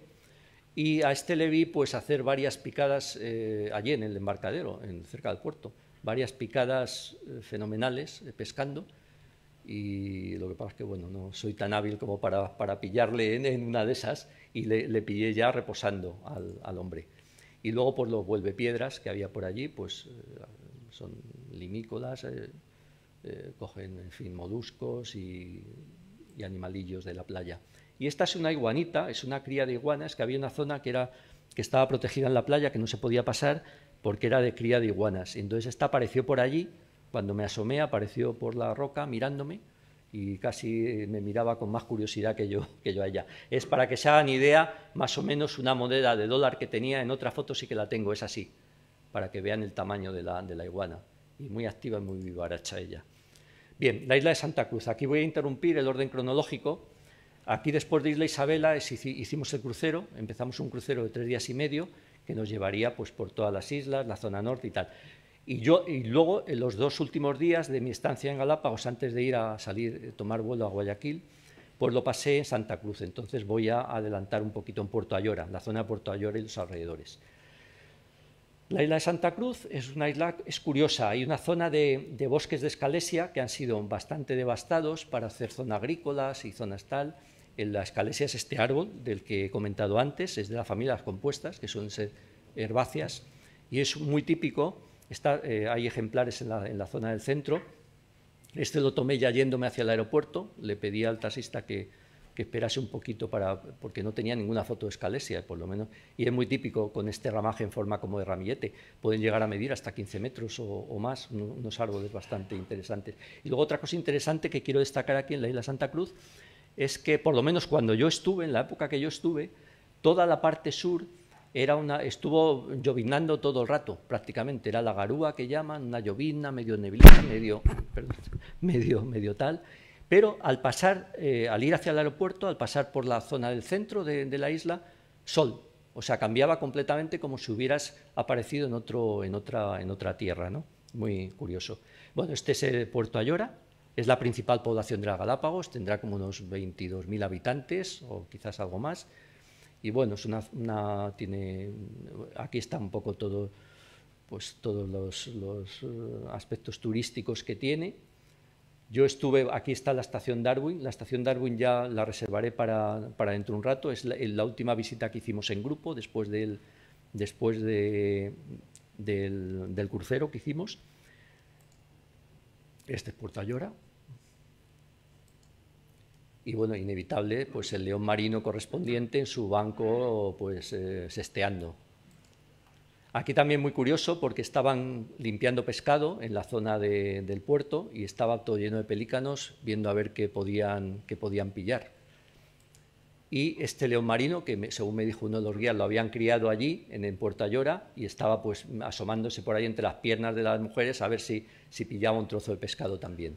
Y a este le vi pues, hacer varias picadas eh, allí en el embarcadero, en, cerca del puerto, varias picadas eh, fenomenales pescando. Y lo que pasa es que bueno, no soy tan hábil como para, pillarle en, una de esas y le, pillé ya reposando al, hombre. Y luego por pues, los vuelve piedras que había por allí, pues son limícolas, eh, eh, cogen, en fin, moluscos y, animalillos de la playa. Y esta es una iguanita, es una cría de iguanas, que había una zona que, era, que estaba protegida en la playa, que no se podía pasar porque era de cría de iguanas. Entonces esta apareció por allí, cuando me asomé apareció por la roca mirándome y casi me miraba con más curiosidad que yo, que yo a ella. Es para que se hagan idea más o menos una moneda de dólar que tenía, en otra foto sí que la tengo, es así para que vean el tamaño de la, iguana. Y muy activa y muy vivaracha ella. Bien, la isla de Santa Cruz. Aquí voy a interrumpir el orden cronológico. Aquí después de Isla Isabela hicimos el crucero, empezamos un crucero de tres días y medio que nos llevaría pues, por todas las islas, la zona norte y tal. Y, yo, y luego, en los dos últimos días de mi estancia en Galápagos, antes de ir a salir, eh, tomar vuelo a Guayaquil, pues lo pasé en Santa Cruz. Entonces voy a adelantar un poquito en Puerto Ayora, la zona de Puerto Ayora y los alrededores. La isla de Santa Cruz es una isla es curiosa, hay una zona de, bosques de escalesia que han sido bastante devastados para hacer zonas agrícolas y zonas tal. En la escalesia es este árbol del que he comentado antes, es de la familia de las compuestas, que son herbáceas, y es muy típico, eh, hay ejemplares en la, en la, zona del centro. Este lo tomé ya yéndome hacia el aeropuerto, le pedí al taxista que que esperase un poquito para, porque no tenía ninguna foto de escalesia, por lo menos. Y es muy típico con este ramaje en forma como de ramillete. Pueden llegar a medir hasta 15 metros o, más, unos árboles bastante interesantes. Y luego otra cosa interesante que quiero destacar aquí en la isla Santa Cruz es que, por lo menos cuando yo estuve, en la época que yo estuve, toda la parte sur era una, estuvo llovinando todo el rato, prácticamente. Era la garúa que llaman, una llovina medio neblina, medio, medio, medio tal pero al pasar, eh, al ir hacia el aeropuerto, al pasar por la zona del centro de, la isla, sol. O sea, cambiaba completamente como si hubieras aparecido en, otra, en otra tierra, Muy curioso. Bueno, este es el Puerto Ayora, es la principal población de las Galápagos, tendrá como unos 22.000 habitantes o quizás algo más. Y bueno, es tiene, aquí está un poco todo, pues todos los eh, aspectos turísticos que tiene yo estuve, aquí está la estación Darwin, la estación Darwin ya la reservaré para, dentro de un rato, es la, última visita que hicimos en grupo después del, después del, crucero que hicimos. Este es Puerto Ayora. Y bueno, inevitable, pues el león marino correspondiente en su banco, pues eh, sesteando, Aquí también muy curioso porque estaban limpiando pescado en la zona del puerto y estaba todo lleno de pelícanos viendo a ver qué podían, qué podían pillar. Y este león marino, que según me dijo uno de los guías, lo habían criado allí, en, en Puerto Ayora, y estaba pues asomándose por ahí entre las piernas de las mujeres a ver si, si pillaba un trozo de pescado también.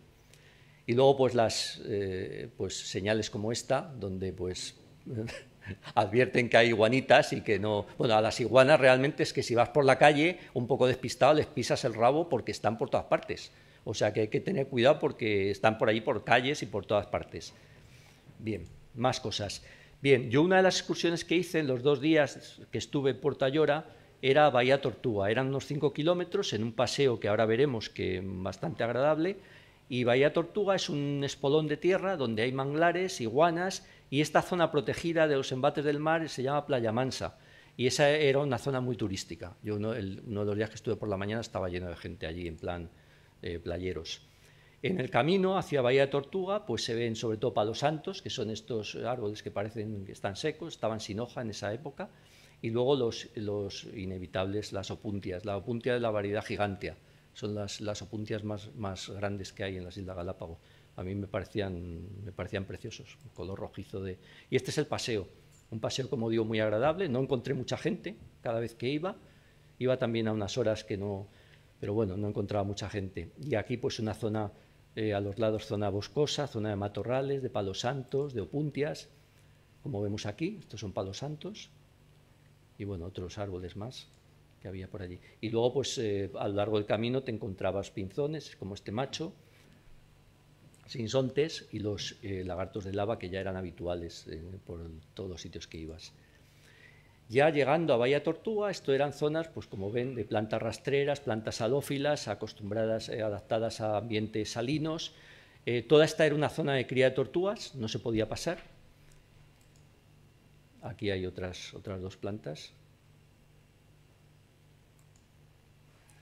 Y luego pues las eh, pues, señales como esta, donde pues *laughs* advierten que hay iguanitas y que no... Bueno, a las iguanas realmente es que si vas por la calle un poco despistado les pisas el rabo porque están por todas partes. O sea que hay que tener cuidado porque están por ahí por calles y por todas partes. Bien, más cosas. Bien, yo una de las excursiones que hice en los dos días que estuve en Puerto Ayora era Bahía Tortuga. Eran unos cinco kilómetros en un paseo que ahora veremos que bastante agradable. Y Bahía Tortuga es un espolón de tierra donde hay manglares, iguanas y esta zona protegida de los embates del mar se llama Playa Mansa. Y esa era una zona muy turística. Yo uno, de los días que estuve por la mañana estaba lleno de gente allí, en plan eh, playeros. En el camino hacia Bahía de Tortuga, pues se ven sobre todo palos santos, que son estos árboles que parecen que están secos, estaban sin hoja en esa época, y luego los, los inevitables, las opuntias. La opuntia de la variedad gigantea, son las, las opuntias más, más grandes que hay en las Islas Galápagos a mí me parecían, me parecían preciosos, un color rojizo de... Y este es el paseo, un paseo, como digo, muy agradable, no encontré mucha gente cada vez que iba, iba también a unas horas que no, pero bueno, no encontraba mucha gente. Y aquí pues una zona, eh, a los lados zona boscosa, zona de matorrales, de palos santos, de opuntias, como vemos aquí, estos son palos santos, y bueno, otros árboles más que había por allí. Y luego pues eh, a lo largo del camino te encontrabas pinzones, como este macho, sinsontes y los eh, lagartos de lava que ya eran habituales eh, por todos los sitios que ibas. Ya llegando a Bahía Tortuga, esto eran zonas, pues como ven, de plantas rastreras, plantas salófilas, acostumbradas, eh, adaptadas a ambientes salinos. toda esta era una zona de cría de tortugas, no se podía pasar. Aquí hay otras, otras dos plantas,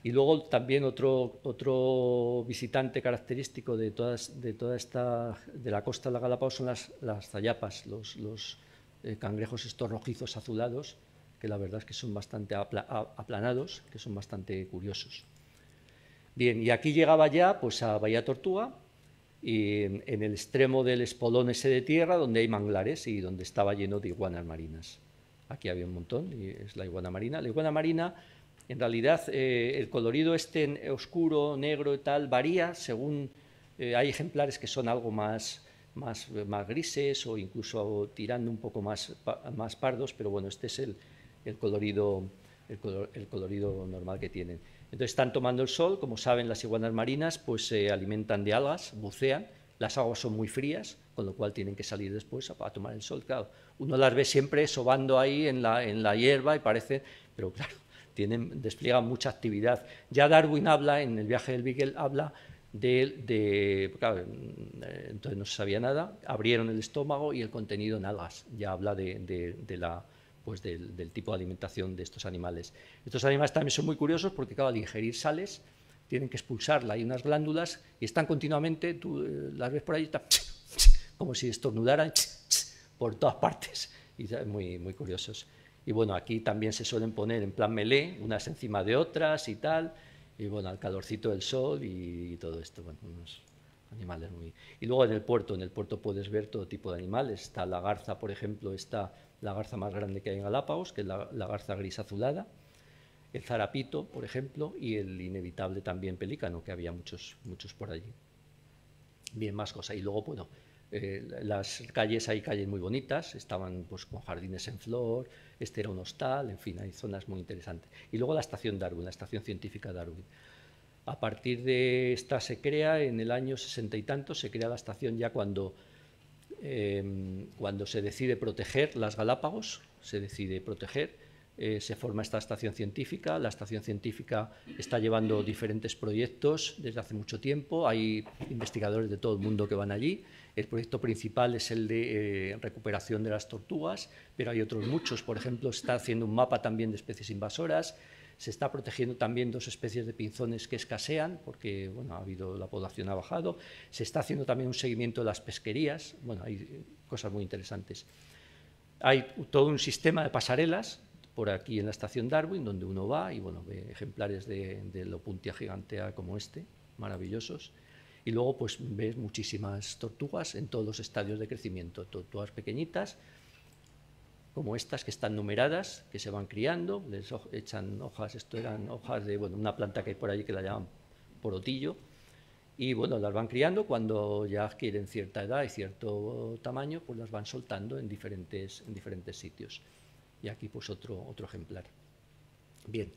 Y luego también otro, otro visitante característico de, todas, de toda esta de la costa de la Galapagos son las, zayapas, los, eh, cangrejos estos rojizos azulados, que la verdad es que son bastante aplanados, que son bastante curiosos. Bien, y aquí llegaba ya pues, a Bahía Tortuga, y en, el extremo del espolón ese de tierra, donde hay manglares y donde estaba lleno de iguanas marinas. Aquí había un montón, y es la iguana marina. La iguana marina en realidad, eh, el colorido este eh, oscuro, negro y tal, varía según eh, hay ejemplares que son algo más, más, grises o incluso tirando un poco más, más pardos, pero bueno, este es el, colorido, el, color, el, colorido normal que tienen. Entonces están tomando el sol, como saben las iguanas marinas, pues se alimentan de algas, bucean, las aguas son muy frías, con lo cual tienen que salir después a, a tomar el sol. Claro, uno las ve siempre sobando ahí en la, en la hierba y parece, pero claro, tienen, despliegan mucha actividad. Ya Darwin habla, en el viaje del Beagle, habla de, claro, eh, entonces no se sabía nada, abrieron el estómago y el contenido en algas, ya habla de, la, pues del, tipo de alimentación de estos animales. Estos animales también son muy curiosos porque, claro, al ingerir sales, tienen que expulsarla, hay unas glándulas y están continuamente, tú eh, las ves por ahí, como si estornudaran *laughs* por todas partes, y muy, muy curiosos. Y bueno, aquí también se suelen poner en plan melé, unas encima de otras y tal. Y bueno, al calorcito del sol y, todo esto. Bueno, unos animales muy. Y luego en el puerto, en el puerto puedes ver todo tipo de animales. Está la garza, por ejemplo, está la garza más grande que hay en Galápagos, que es la, garza gris azulada. El zarapito, por ejemplo, y el inevitable también pelícano, que había muchos, muchos por allí. Bien, más cosas. Y luego, bueno, eh, las calles, hay calles muy bonitas, estaban pues, con jardines en flor, este era un hostal, en fin, hay zonas muy interesantes. Y luego la estación Darwin, la estación científica Darwin. A partir de esta se crea, en el año sesenta y tanto, se crea la estación ya cuando, em, cuando se decide proteger las Galápagos, se decide proteger, eh, se forma esta estación científica, la estación científica está llevando diferentes proyectos desde hace mucho tiempo, hay investigadores de todo el mundo que van allí, el proyecto principal es el de eh, recuperación de las tortugas, pero hay otros muchos. Por ejemplo, se está haciendo un mapa también de especies invasoras, se está protegiendo también dos especies de pinzones que escasean, porque bueno, ha habido, la población ha bajado. Se está haciendo también un seguimiento de las pesquerías. Bueno, hay eh, cosas muy interesantes. Hay todo un sistema de pasarelas por aquí en la estación Darwin, donde uno va y bueno, ve ejemplares de, de Lopuntia gigantea como este, maravillosos. Y luego pues ves muchísimas tortugas en todos los estadios de crecimiento, tortugas pequeñitas como estas que están numeradas, que se van criando, les echan hojas, esto eran hojas de bueno, una planta que hay por allí que la llaman porotillo, y bueno, las van criando cuando ya adquieren cierta edad y cierto tamaño, pues las van soltando en diferentes, en diferentes sitios. Y aquí pues otro, otro ejemplar. Bien,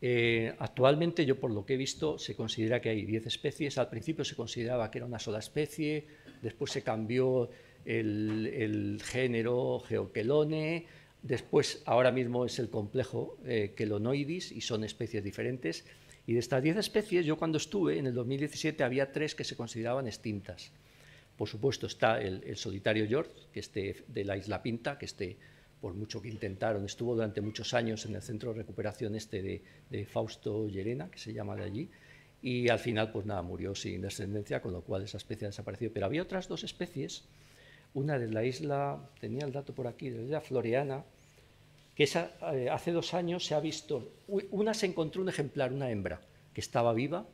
eh, actualmente, yo por lo que he visto, se considera que hay 10 especies. Al principio se consideraba que era una sola especie, después se cambió el, género Geoquelone, después ahora mismo es el complejo eh, Quelonoidis y son especies diferentes. Y de estas 10 especies, yo cuando estuve en el 2017 había tres que se consideraban extintas. Por supuesto está el, solitario George, que esté de la isla Pinta, que esté por mucho que intentaron, estuvo durante muchos años en el centro de recuperación este de, Fausto Llerena, que se llama de allí, y al final, pues nada, murió sin descendencia, con lo cual esa especie ha desaparecido. Pero había otras dos especies, una de la isla, tenía el dato por aquí, de la isla Floreana, que eh, hace dos años se ha visto, una se encontró un ejemplar, una hembra, que estaba viva,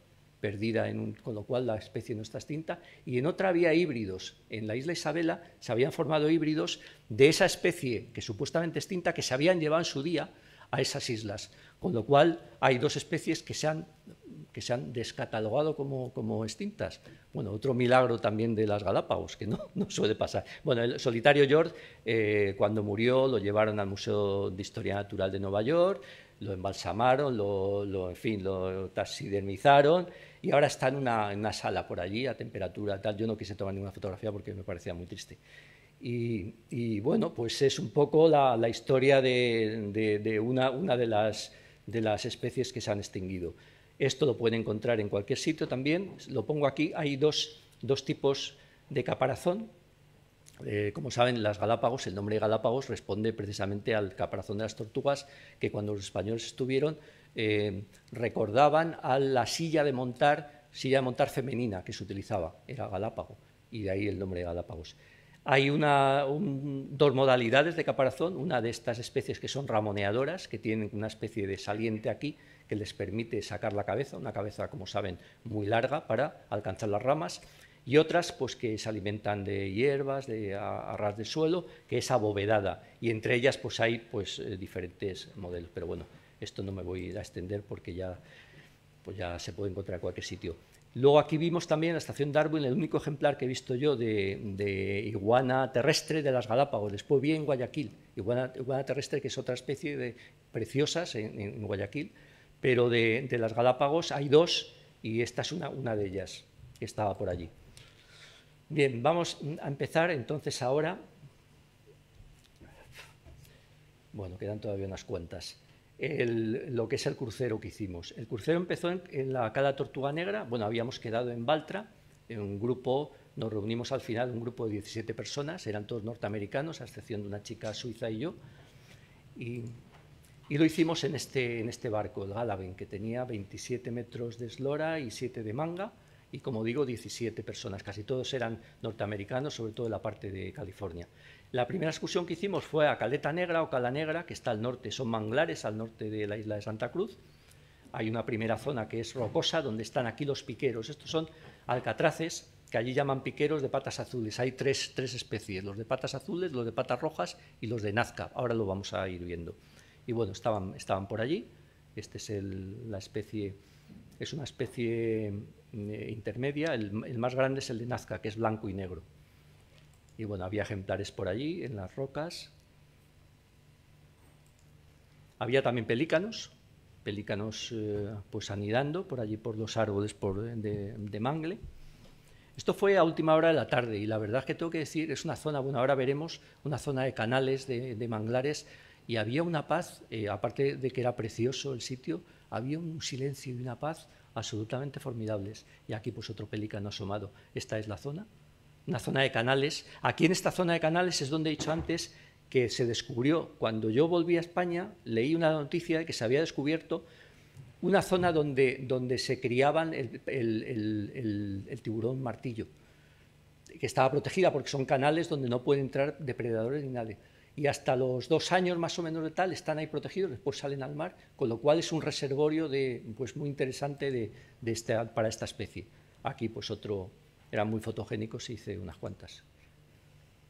perdida, con lo cual la especie no está extinta, y en otra vía híbridos. En la isla Isabela se habían formado híbridos de esa especie que supuestamente extinta que se habían llevado en su día a esas islas, con lo cual hay dos especies que se han, que se han descatalogado como, como extintas. Bueno, otro milagro también de las Galápagos, que no, no suele pasar. Bueno, el solitario George, eh, cuando murió, lo llevaron al Museo de Historia Natural de Nueva York, lo embalsamaron, lo, lo en fin, lo taxidermizaron y ahora está en una, sala por allí a temperatura tal. Yo no quise tomar ninguna fotografía porque me parecía muy triste. Y, bueno, pues es un poco la, historia de, una, de, las, especies que se han extinguido. Esto lo pueden encontrar en cualquier sitio también. Lo pongo aquí. Hay dos, tipos de caparazón. Eh, como saben, las Galápagos, el nombre de Galápagos responde precisamente al caparazón de las tortugas que cuando los españoles estuvieron eh, recordaban a la silla de montar, silla de montar femenina que se utilizaba, era Galápago, y de ahí el nombre de Galápagos. Hay dos modalidades de caparazón, una de estas especies que son ramoneadoras, que tienen una especie de saliente aquí que les permite sacar la cabeza, una cabeza, como saben, muy larga para alcanzar las ramas, y otras pues, que se alimentan de hierbas, de arras de suelo, que es abovedada, y entre ellas pues, hay pues, eh, diferentes modelos. Pero bueno, esto no me voy a extender porque ya, pues ya se puede encontrar en cualquier sitio. Luego aquí vimos también la estación Darwin el único ejemplar que he visto yo de, iguana terrestre de las Galápagos. Después vi en Guayaquil, iguana, terrestre que es otra especie de preciosas en, Guayaquil, pero de, las Galápagos hay dos y esta es una de ellas que estaba por allí. Bien, vamos a empezar entonces ahora. Bueno, quedan todavía unas cuantas lo que es el crucero que hicimos. El crucero empezó en, la Cala Tortuga Negra, bueno, habíamos quedado en Baltra, en un grupo, nos reunimos al final, un grupo de 17 personas, eran todos norteamericanos, a excepción de una chica suiza y yo, y, lo hicimos en este, en este barco, el Galaven, que tenía 27 metros de eslora y 7 de manga, y como digo, 17 personas, casi todos eran norteamericanos, sobre todo en la parte de California. La primera excursión que hicimos fue a Caleta Negra o Cala Negra, que está al norte, son manglares al norte de la isla de Santa Cruz. Hay una primera zona que es rocosa, donde están aquí los piqueros. Estos son alcatraces, que allí llaman piqueros de patas azules. Hay tres, tres especies, los de patas azules, los de patas rojas y los de nazca. Ahora lo vamos a ir viendo. Y bueno, estaban, estaban por allí. Esta es la especie, es una especie eh, intermedia. el más grande es el de nazca, que es blanco y negro. Y bueno, había ejemplares por allí, en las rocas. Había también pelícanos, pelícanos eh, pues anidando por allí por los árboles eh, de, mangle. Esto fue a última hora de la tarde y la verdad que tengo que decir, es una zona, bueno, ahora veremos, una zona de canales, de, manglares, y había una paz, eh, aparte de que era precioso el sitio, había un silencio y una paz absolutamente formidables. Y aquí pues otro pelícano asomado. Esta es la zona, una zona de canales. Aquí en esta zona de canales es donde he dicho antes que se descubrió, cuando yo volví a España, leí una noticia de que se había descubierto una zona donde, donde se criaban el, tiburón martillo, que estaba protegida porque son canales donde no pueden entrar depredadores ni nadie. Y hasta los dos años más o menos de tal están ahí protegidos, después salen al mar, con lo cual es un reservorio de, pues, muy interesante de, para esta especie. Aquí pues otro, eran muy fotogénicos y hice unas cuantas,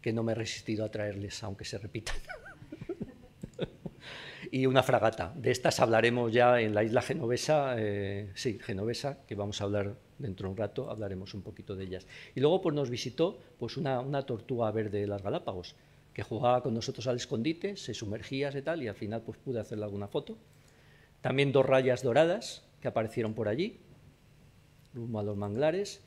que no me he resistido a traerles, aunque se repitan. *laughs* y una fragata. De estas hablaremos ya en la isla genovesa, eh, sí, genovesa, que vamos a hablar dentro de un rato, hablaremos un poquito de ellas. Y luego pues, nos visitó pues, una, tortuga verde de las Galápagos, que jugaba con nosotros al escondite, se sumergía y tal, y al final pues, pude hacerle alguna foto. También dos rayas doradas que aparecieron por allí, rumbo a los manglares,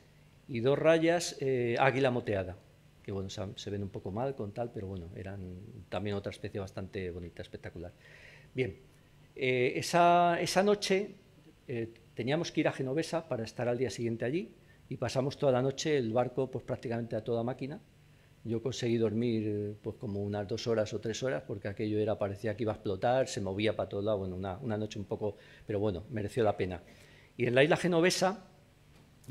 y dos rayas eh, águila moteada, que bueno, se, ven un poco mal con tal, pero bueno, eran también otra especie bastante bonita, espectacular. Bien, eh, esa, noche eh, teníamos que ir a Genovesa para estar al día siguiente allí y pasamos toda la noche el barco pues prácticamente a toda máquina. Yo conseguí dormir pues como unas dos horas o tres horas porque aquello era parecía que iba a explotar, se movía para todos lados, una, una noche un poco, pero bueno, mereció la pena. Y en la isla genovesa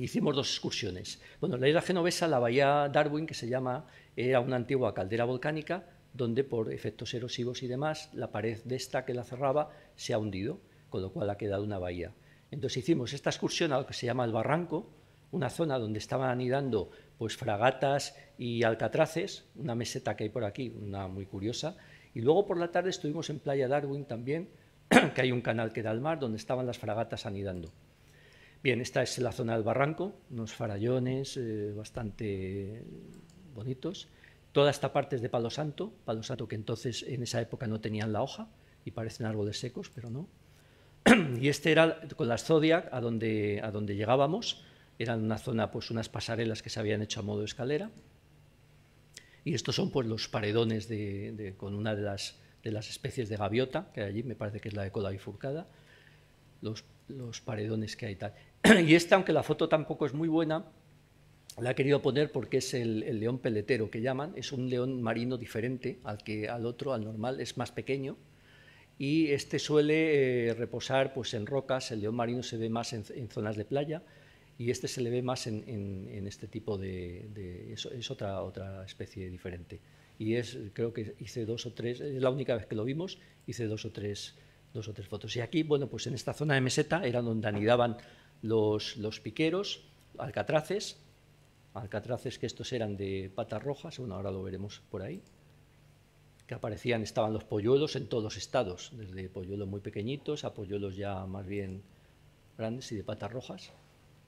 hicimos dos excursiones. Bueno, la isla genovesa, la bahía Darwin, que se llama, era una antigua caldera volcánica donde por efectos erosivos y demás, la pared de esta que la cerraba se ha hundido, con lo cual ha quedado una bahía. Entonces hicimos esta excursión a lo que se llama el barranco, una zona donde estaban anidando pues fragatas y alcatraces, una meseta que hay por aquí, una muy curiosa, y luego por la tarde estuvimos en Playa Darwin también, *clears throat* que hay un canal que da al mar donde estaban las fragatas anidando. Bien, esta es la zona del barranco, unos farallones eh, bastante bonitos. Toda esta parte es de palo santo, palo santo que entonces en esa época no tenían la hoja y parecen árboles secos, pero no. *clears throat* y este era con las Zodiac a donde, llegábamos, eran una zona, pues unas pasarelas que se habían hecho a modo escalera. Y estos son pues los paredones con una de las, de las especies de gaviota, que allí me parece que es la de cola bifurcada los, paredones que hay tal. *clears throat* y esta, aunque la foto tampoco es muy buena, la he querido poner porque es el, león peletero que llaman, es un león marino diferente al, que, al otro, al normal, es más pequeño y este suele eh, reposar pues, en rocas, el león marino se ve más en, zonas de playa y este se le ve más en, este tipo de... es, es otra, otra especie diferente. Y es, creo que hice dos o tres, es la única vez que lo vimos, hice dos o tres dos o tres fotos. Y aquí, bueno, pues en esta zona de meseta era donde anidaban los, los piqueros, alcatraces, alcatraces que estos eran de patas rojas, bueno, ahora lo veremos por ahí, que aparecían, estaban los polluelos en todos los estados, desde polluelos muy pequeñitos a polluelos ya más bien grandes y de patas rojas.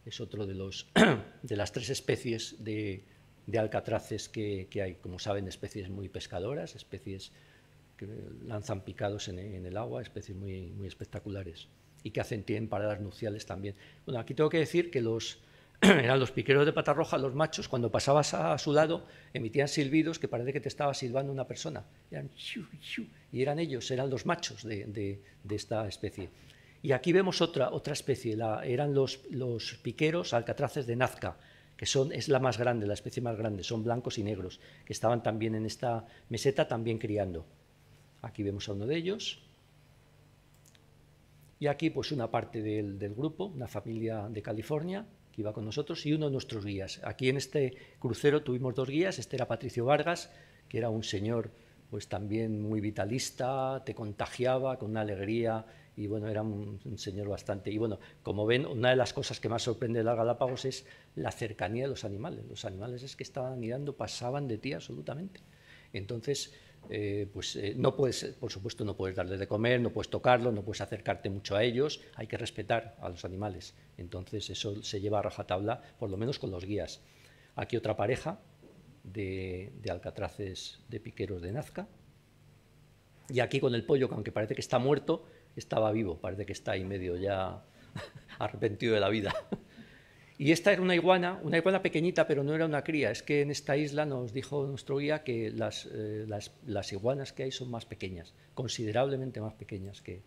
Es otro de, los, *clears throat* de las tres especies de, de alcatraces que, que, hay. Como saben, especies muy pescadoras, especies que lanzan picados en, el agua, especies muy, espectaculares y que hacen para paradas nupciales también. Bueno, aquí tengo que decir que los *clears throat* eran los piqueros de pata roja, los machos, cuando pasabas a su lado emitían silbidos que parece que te estaba silbando una persona. Eran, y eran ellos, eran los machos de, esta especie. Y aquí vemos otra, especie, eran los, piqueros alcatraces de Nazca, que son, es la más grande, la especie más grande, son blancos y negros, que estaban también en esta meseta también criando. Aquí vemos a uno de ellos. Y aquí pues una parte del, grupo, una familia de California que iba con nosotros y uno de nuestros guías. Aquí en este crucero tuvimos dos guías, este era Patricio Vargas, que era un señor pues también muy vitalista, te contagiaba con una alegría y bueno, era un, señor bastante. Y bueno, como ven, una de las cosas que más sorprende de las Galápagos es la cercanía de los animales. Los animales es que estaban mirando, pasaban de ti absolutamente. Entonces, eh, pues eh, no puedes, por supuesto, no puedes darles de comer, no puedes tocarlos, no puedes acercarte mucho a ellos, hay que respetar a los animales. Entonces eso se lleva a rajatabla, por lo menos con los guías. Aquí otra pareja de, de alcatraces de piqueros de Nazca. Y aquí con el pollo, que aunque parece que está muerto, estaba vivo, parece que está ahí medio ya *laughs* arrepentido de la vida. Y esta era una iguana, una iguana pequeñita, pero no era una cría. Es que en esta isla nos dijo nuestro guía que eh, las, iguanas que hay son más pequeñas, considerablemente más pequeñas que...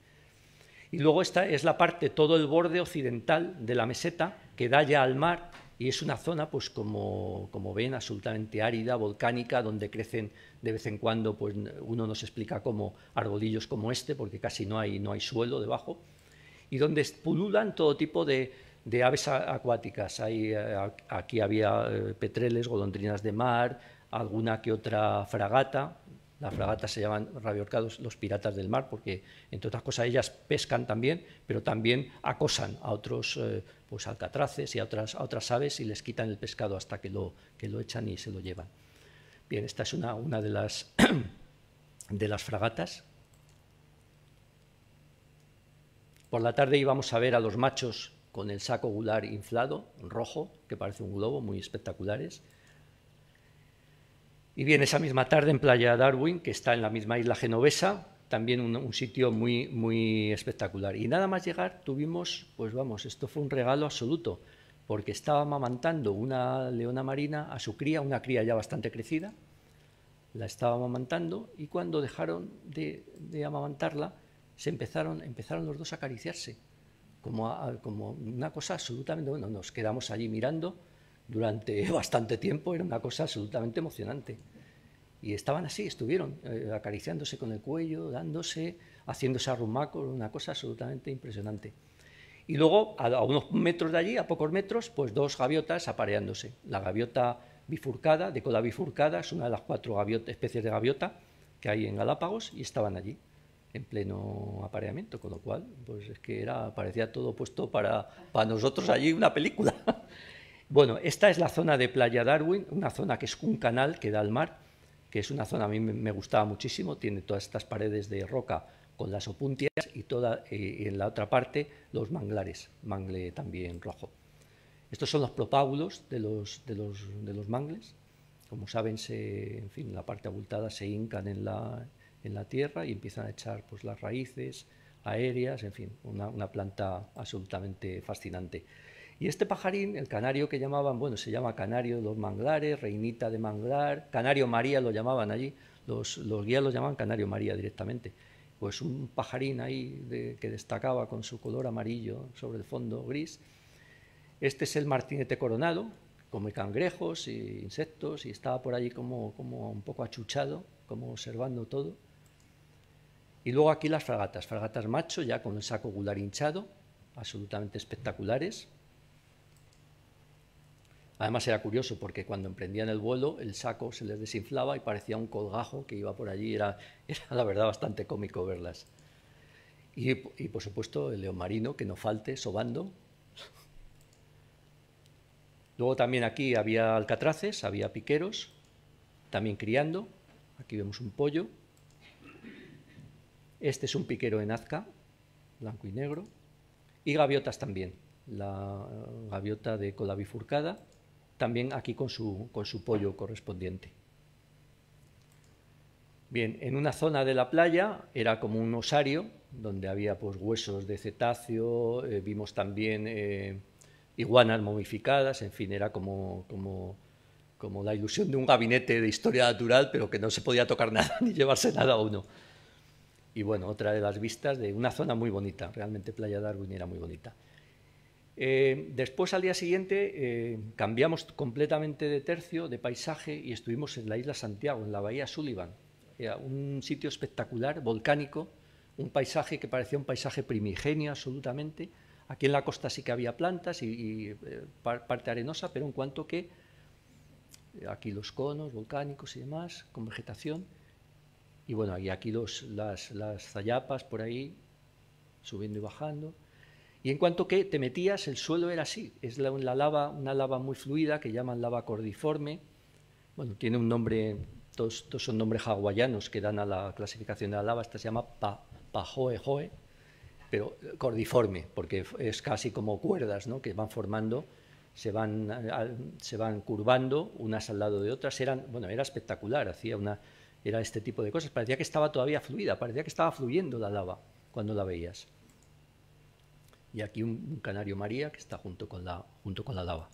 Y luego esta es la parte, todo el borde occidental de la meseta que da ya al mar y es una zona, pues como, como ven, absolutamente árida, volcánica, donde crecen de vez en cuando, pues uno nos explica como arbolillos como este, porque casi no hay, no hay suelo debajo, y donde pululan todo tipo de, de aves acuáticas. Hay, eh, aquí había eh, petreles, golondrinas de mar, alguna que otra fragata. las fragatas se llaman rabiorcados los piratas del mar, porque entre otras cosas ellas pescan también, pero también acosan a otros eh, pues alcatraces y a otras, otras aves y les quitan el pescado hasta que lo, lo echan y se lo llevan. Bien, esta es una, una de, las, *clears throat* de las fragatas por la tarde íbamos a ver a los machos con el saco gular inflado, rojo, que parece un globo, muy espectaculares. Y bien, esa misma tarde en Playa Darwin, que está en la misma isla genovesa, también un, sitio muy, muy espectacular. Y nada más llegar tuvimos, pues vamos, esto fue un regalo absoluto, porque estaba amamantando una leona marina a su cría, una cría ya bastante crecida, la estaba amamantando y cuando dejaron de, de amamantarla, se empezaron, empezaron los dos a acariciarse como, una cosa absolutamente, bueno, nos quedamos allí mirando durante *laughs* bastante tiempo, era una cosa absolutamente emocionante. Y estaban así, estuvieron eh, acariciándose con el cuello, dándose, haciéndose arrumacos, una cosa absolutamente impresionante. Y luego, a, a, unos metros de allí, a pocos metros, pues dos gaviotas apareándose. La gaviota bifurcada, de cola bifurcada, es una de las cuatro especies de gaviota que hay en Galápagos y estaban allí en pleno apareamiento, con lo cual, pues que era, parecía todo puesto para, nosotros allí una película. *laughs* bueno, esta es la zona de Playa Darwin, una zona que es un canal que da al mar, que es una zona a mí me gustaba muchísimo, tiene todas estas paredes de roca con las opuntias y, toda, eh, en la otra parte los manglares, mangle también rojo. Estos son los propágulos de los, de los, de los mangles. Como saben, en fin, la parte abultada se hincan en la, en la tierra y empiezan a echar pues, las raíces aéreas, en fin, una, planta absolutamente fascinante. Y este pajarín, el canario que llamaban, bueno, se llama canario de los manglares, reinita de manglar, canario María lo llamaban allí, los, los guías lo llamaban canario María directamente. Pues un pajarín ahí que destacaba con su color amarillo sobre el fondo gris. Este es el martinete coronado, come cangrejos e insectos y estaba por allí como, como un poco achuchado, como observando todo. Y luego aquí las fragatas, fragatas macho, ya con el saco gular hinchado, absolutamente espectaculares. Además era curioso porque cuando emprendían el vuelo el saco se les desinflaba y parecía un colgajo que iba por allí, era, *laughs* la verdad bastante cómico verlas. Y, y por supuesto el león marino, que no falte, sobando. Luego también aquí había alcatraces, había piqueros, también criando. Aquí vemos un pollo este es un piquero en azca, blanco y negro. Y gaviotas también, la gaviota de cola bifurcada, también aquí con su, pollo correspondiente. Bien, en una zona de la playa era como un osario, donde había pues, huesos de cetáceo, eh, vimos también eh, iguanas momificadas, en fin, era como la ilusión de un gabinete de historia natural, pero que no se podía tocar *laughs* nada ni llevarse nada a uno y bueno, otra de las vistas de una zona muy bonita, realmente Playa Darwin era muy bonita. Eh, después al día siguiente eh, cambiamos completamente de tercio, de paisaje y estuvimos en la isla Santiago, en la bahía Sullivan, era un sitio espectacular, volcánico, un paisaje que parecía un paisaje primigenio absolutamente. Aquí en la costa sí que había plantas y eh, parte arenosa, pero en cuanto que aquí los conos volcánicos y demás, con vegetación. Y bueno, y aquí los, las, las zayapas por ahí, subiendo y bajando. Y en cuanto que te metías, el suelo era así, es la, la lava, una lava muy fluida que llaman lava cordiforme. Bueno, tiene un nombre, todos, son nombres hawaianos que dan a la clasificación de la lava, esta se llama pa, pajoejoe, pero cordiforme, porque es casi como cuerdas ¿no? que van formando, se van, se van curvando unas al lado de otras. Eran, bueno, era espectacular, hacía una, era este tipo de cosas. Parecía que estaba todavía fluida, parecía que estaba fluyendo la lava cuando la veías. Y aquí un, canario María que está junto con, la, junto con la lava.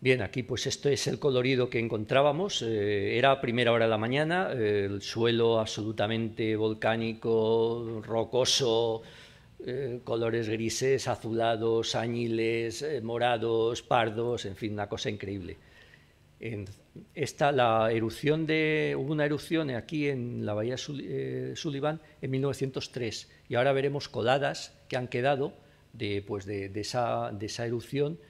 Bien, aquí pues esto es el colorido que encontrábamos. Eh, era primera hora de la mañana, el suelo absolutamente volcánico, rocoso, eh, colores grises, azulados, añiles, eh, morados, pardos, en fin, una cosa increíble. En esta, la erupción de, hubo una erupción aquí en la bahía eh, Sullivan en 1903 y ahora veremos coladas que han quedado de, pues de, de, esa, de esa, erupción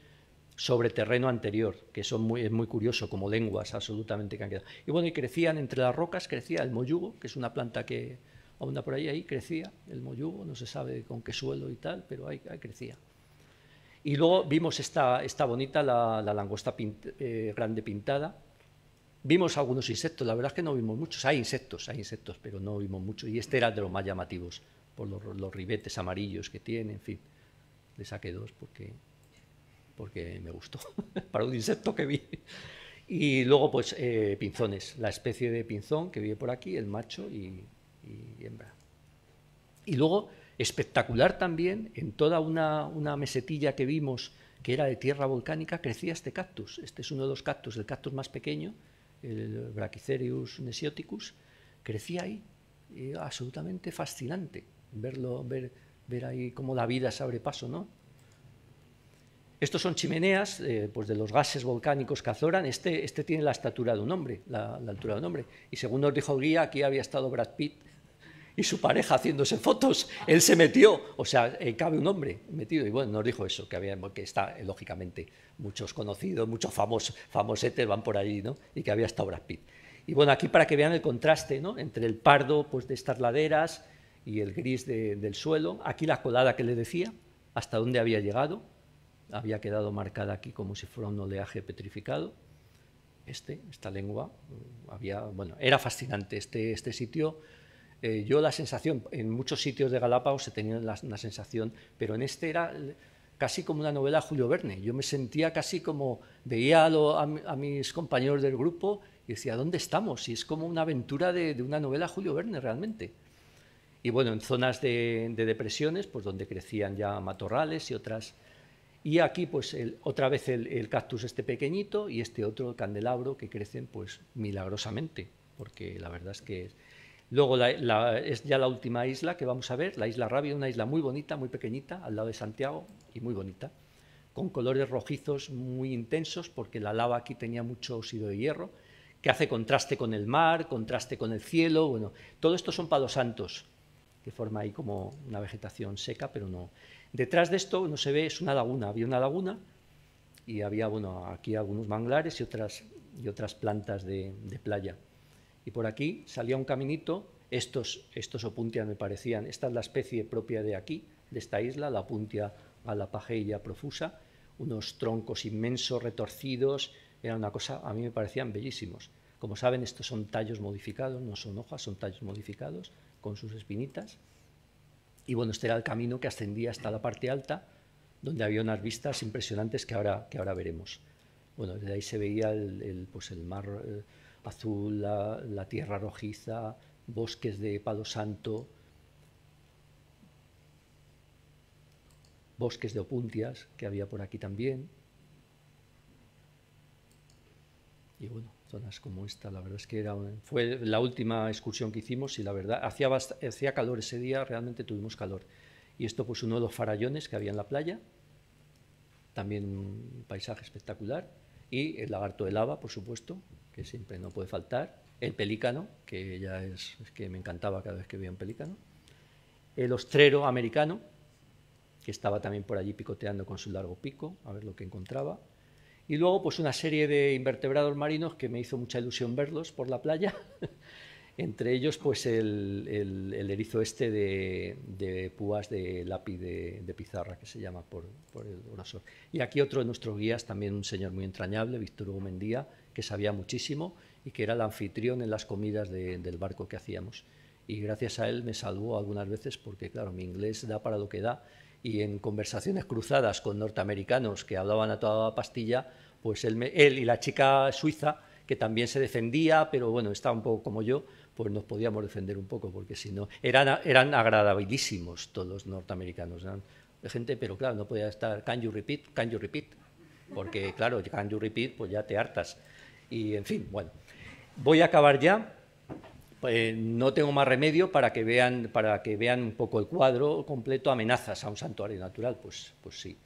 sobre terreno anterior, que son muy, es muy curioso, como lenguas absolutamente que han quedado. Y bueno, y crecían entre las rocas, crecía el moyugo, que es una planta que, abunda por ahí, ahí crecía el moyugo, no se sabe con qué suelo y tal, pero ahí crecía. Y luego vimos esta, esta bonita, la, langosta eh, grande pintada. Vimos algunos insectos, la verdad es que no vimos muchos. Hay insectos, hay insectos, pero no vimos muchos. Y este era de los más llamativos, por los, los ribetes amarillos que tiene, en fin. Le saqué dos porque, porque me gustó, *laughs* para un insecto que vi. Y luego, pues, eh, pinzones, la especie de pinzón que vive por aquí, el macho y, y hembra. Y luego Espectacular también, en toda una, mesetilla que vimos que era de tierra volcánica, crecía este cactus. Este es uno de los cactus, el cactus más pequeño, el Brachycerius nesioticus, crecía ahí. absolutamente fascinante verlo, ver, ahí cómo la vida se abre paso, ¿no? Estos son chimeneas eh, pues de los gases volcánicos que azoran. Este, este tiene la estatura de un hombre, la, la altura de un hombre. Y según nos dijo Guía, aquí había estado Brad Pitt y su pareja haciéndose fotos. Él se metió, o sea, eh, cabe un hombre metido. Y bueno, nos dijo eso, que, había, que está, eh, lógicamente, muchos conocidos, muchos famosos, famosetes van por allí, ¿no? Y que había hasta Brad Pitt. Y bueno, aquí para que vean el contraste, ¿no? Entre el pardo pues, de estas laderas y el gris del suelo. Aquí la colada que le decía, hasta dónde había llegado. Había quedado marcada aquí como si fuera un oleaje petrificado. Este, esta lengua, mm, había, bueno, era fascinante este, este sitio eh, yo la sensación, en muchos sitios de Galápagos se tenía la, una sensación, pero en este era casi como una novela Julio Verne. Yo me sentía casi como, veía a, mis compañeros del grupo y decía, ¿dónde estamos? Y es como una aventura de, una novela Julio Verne realmente. Y bueno, en zonas de, depresiones, pues donde crecían ya matorrales y otras. Y aquí, pues otra vez el, cactus este pequeñito y este otro, candelabro, que crecen pues milagrosamente, porque la verdad es que Luego es ya la última isla que vamos a ver, la isla Rabia, una isla muy bonita, muy pequeñita, al lado de Santiago y muy bonita, con colores rojizos muy intensos porque la lava aquí tenía mucho óxido de hierro, que hace contraste con el mar, contraste con el cielo, bueno, todo esto son palos santos que forma ahí como una vegetación seca, pero no. Detrás de esto no se ve, es una laguna, había una laguna y había, bueno, aquí algunos manglares y otras, y otras plantas de playa y por aquí salía un caminito, estos, estos opuntias me parecían, esta es la especie propia de aquí, de esta isla, la opuntia a la pajeilla profusa, unos troncos inmensos, retorcidos, era una cosa, a mí me parecían bellísimos. Como saben, estos son tallos modificados, no son hojas, son tallos modificados, con sus espinitas. Y bueno, este era el camino que ascendía hasta la parte alta, donde había unas vistas impresionantes que ahora, que ahora veremos. Bueno, desde ahí se veía el, pues el mar... Eh, azul, la, tierra rojiza, bosques de palo santo, bosques de opuntias que había por aquí también. Y bueno, zonas como esta, la verdad es que era fue la última excursión que hicimos y la verdad hacía, hacía calor ese día, realmente tuvimos calor. Y esto pues uno de los farallones que había en la playa, también un paisaje espectacular, y el lagarto de lava, por supuesto, que siempre no puede faltar, el pelícano, que ya es, que me encantaba cada vez que veía un pelícano, el ostrero americano, que estaba también por allí picoteando con su largo pico, a ver lo que encontraba, y luego pues una serie de invertebrados marinos que me hizo mucha ilusión verlos por la playa, *laughs* entre ellos pues el, erizo este de, púas de lápiz de, pizarra que se llama por, por el grosor. Y aquí otro de nuestros guías, también un señor muy entrañable, Víctor Hugo Mendía, que sabía muchísimo y que era el anfitrión en las comidas del barco que hacíamos. Y gracias a él me salvó algunas veces porque, claro, mi inglés da para lo que da y en conversaciones cruzadas con norteamericanos que hablaban a toda pastilla, pues él, él y la chica suiza, que también se defendía, pero bueno, estaba un poco como yo, pues nos podíamos defender un poco, porque si no, eran, eran agradabilísimos todos los norteamericanos. Eran gente, pero claro, no podía estar, can you repeat, can you repeat, porque claro, can you repeat, pues ya te hartas. Y en fin, bueno, voy a acabar ya. Eh, no tengo más remedio para que vean para que vean un poco el cuadro completo amenazas a un santuario natural pues pues sí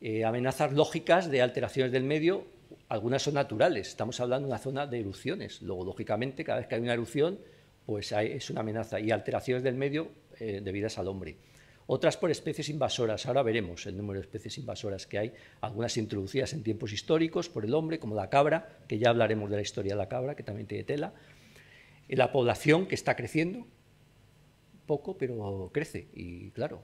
eh, amenazas lógicas de alteraciones del medio algunas son naturales estamos hablando de una zona de erupciones luego lógicamente cada vez que hay una erupción pues hay, es una amenaza y alteraciones del medio eh, debidas al hombre otras por especies invasoras. Ahora veremos el número de especies invasoras que hay, algunas introducidas en tiempos históricos por el hombre, como la cabra, que ya hablaremos de la historia de la cabra, que también tiene tela. La población que está creciendo, poco, pero crece, y claro.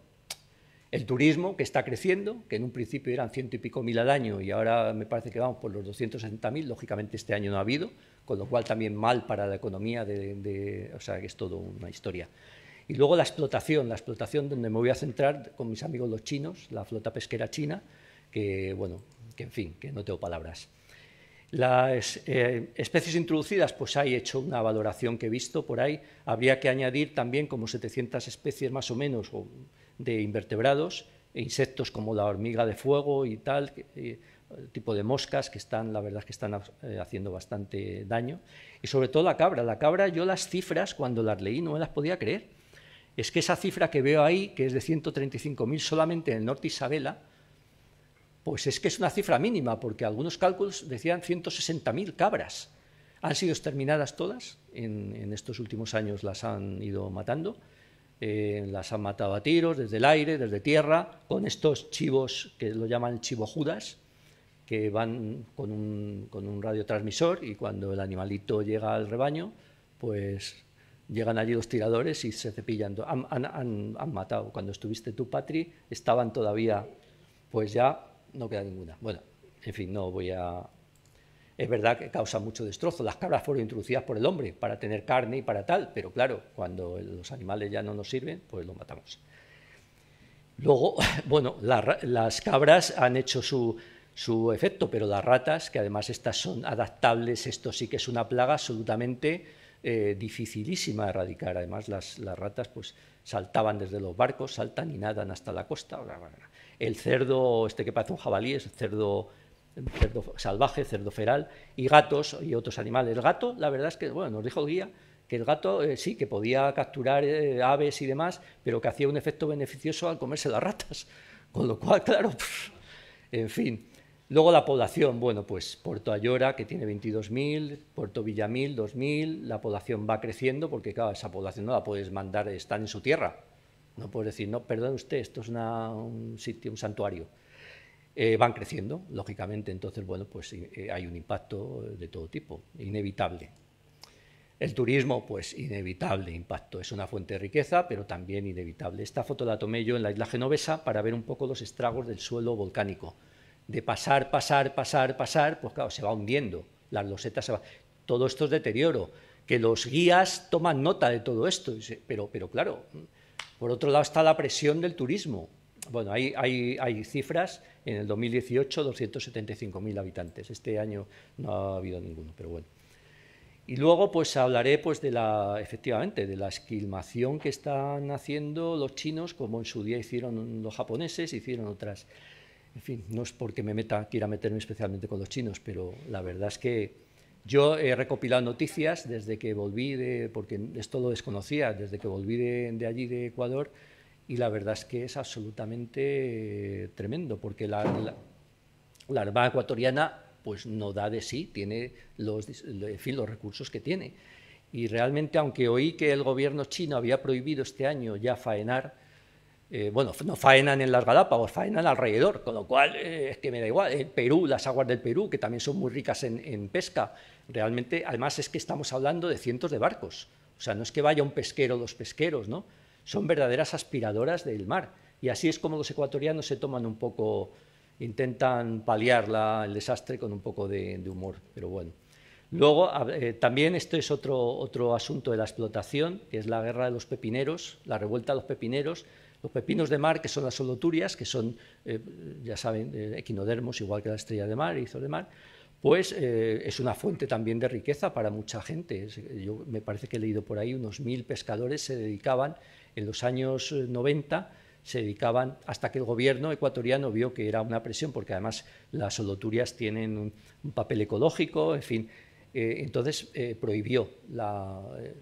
El turismo que está creciendo, que en un principio eran ciento y pico mil al año y ahora me parece que vamos por los 260 mil, lógicamente este año no ha habido, con lo cual también mal para la economía, de, o sea que es todo una historia. Y luego la explotación, la explotación donde me voy a centrar con mis amigos los chinos, la flota pesquera china, que, bueno, que en fin, que no tengo palabras. Las eh, especies introducidas, pues hay hecho una valoración que he visto por ahí. Habría que añadir también como 700 especies más o menos de invertebrados e insectos como la hormiga de fuego y tal, eh, tipo de moscas que están, la verdad que están eh, haciendo bastante daño. Y sobre todo la cabra. La cabra, yo las cifras cuando las leí no me las podía creer es que esa cifra que veo ahí, que es de 135.000 solamente en el norte Isabela, pues es que es una cifra mínima, porque algunos cálculos decían 160.000 cabras. Han sido exterminadas todas, en, estos últimos años las han ido matando, eh, las han matado a tiros, desde el aire, desde tierra, con estos chivos que lo llaman chivo Judas, que van con un, con un radiotransmisor y cuando el animalito llega al rebaño, pues llegan allí los tiradores y se cepillan. Han, matado. Cuando estuviste tú, Patri, estaban todavía, pues ya no queda ninguna. Bueno, en fin, no voy a... Es verdad que causa mucho destrozo. Las cabras fueron introducidas por el hombre para tener carne y para tal, pero claro, cuando los animales ya no nos sirven, pues los matamos. Luego, *laughs* bueno, las cabras han hecho su, su efecto, pero las ratas, que además estas son adaptables, esto sí que es una plaga absolutamente eh, dificilísima erradicar. Además, las, las, ratas pues, saltaban desde los barcos, saltan y nadan hasta la costa. El cerdo, este que parece un jabalí, es cerdo, cerdo salvaje, cerdo feral, y gatos y otros animales. El gato, la verdad es que, bueno, nos dijo el Guía que el gato eh, sí, que podía capturar eh, aves y demás, pero que hacía un efecto beneficioso al comerse las ratas. *laughs* Con lo cual, claro, en fin. Luego la población, bueno, pues Puerto Ayora, que tiene 22.000, Puerto Villamil, 2.000, la población va creciendo porque, claro, esa población no la puedes mandar, están en su tierra. No puedes decir, no, perdón usted, esto es un sitio, un santuario. Eh, van creciendo, lógicamente, entonces, bueno, pues eh, eh, hay un impacto de todo tipo, inevitable. El turismo, pues inevitable impacto, es una fuente de riqueza, pero también inevitable. Esta foto la tomé yo en la isla genovesa para ver un poco los estragos del suelo volcánico de pasar, pasar, pasar, pasar, pues claro, se va hundiendo, las losetas se van. Todo esto es deterioro, que los guías toman nota de todo esto, pero, claro, por otro lado está la presión del turismo. Bueno, hay, cifras, en el 2018 275.000 habitantes, este año no ha habido ninguno, pero bueno. Y luego pues hablaré pues de la efectivamente de la esquilmación que están haciendo los chinos como en su día hicieron los japoneses, hicieron otras en fin, no es porque me meta, quiera meterme especialmente con los chinos, pero la verdad es que yo he recopilado noticias desde que volví, de, porque esto lo desconocía, desde que volví de, allí, de Ecuador, y la verdad es que es absolutamente eh, tremendo, porque la, la, Armada ecuatoriana pues no da de sí, tiene los, fin, los recursos que tiene. Y realmente, aunque oí que el gobierno chino había prohibido este año ya faenar, eh, bueno, no faenan en las Galápagos, faenan alrededor, con lo cual eh, es que me da igual. El Perú, las aguas del Perú, que también son muy ricas en, pesca, realmente, además es que estamos hablando de cientos de barcos. O sea, no es que vaya un pesquero los dos pesqueros, ¿no? Son verdaderas aspiradoras del mar. Y así es como los ecuatorianos se toman un poco, intentan paliar el desastre con un poco de, humor, pero bueno. Luego, eh, también esto es otro, otro asunto de la explotación, que es la guerra de los pepineros, la revuelta de los pepineros, los pepinos de mar, que son las soloturias, que son, eh, ya saben, eh, equinodermos, igual que la estrella de mar, hizo de mar, pues eh, es una fuente también de riqueza para mucha gente. Yo me parece que he leído por ahí unos mil pescadores se dedicaban, en los años 90, se dedicaban hasta que el gobierno ecuatoriano vio que era una presión, porque además las soloturias tienen un papel ecológico, en fin, eh, entonces eh, prohibió eh,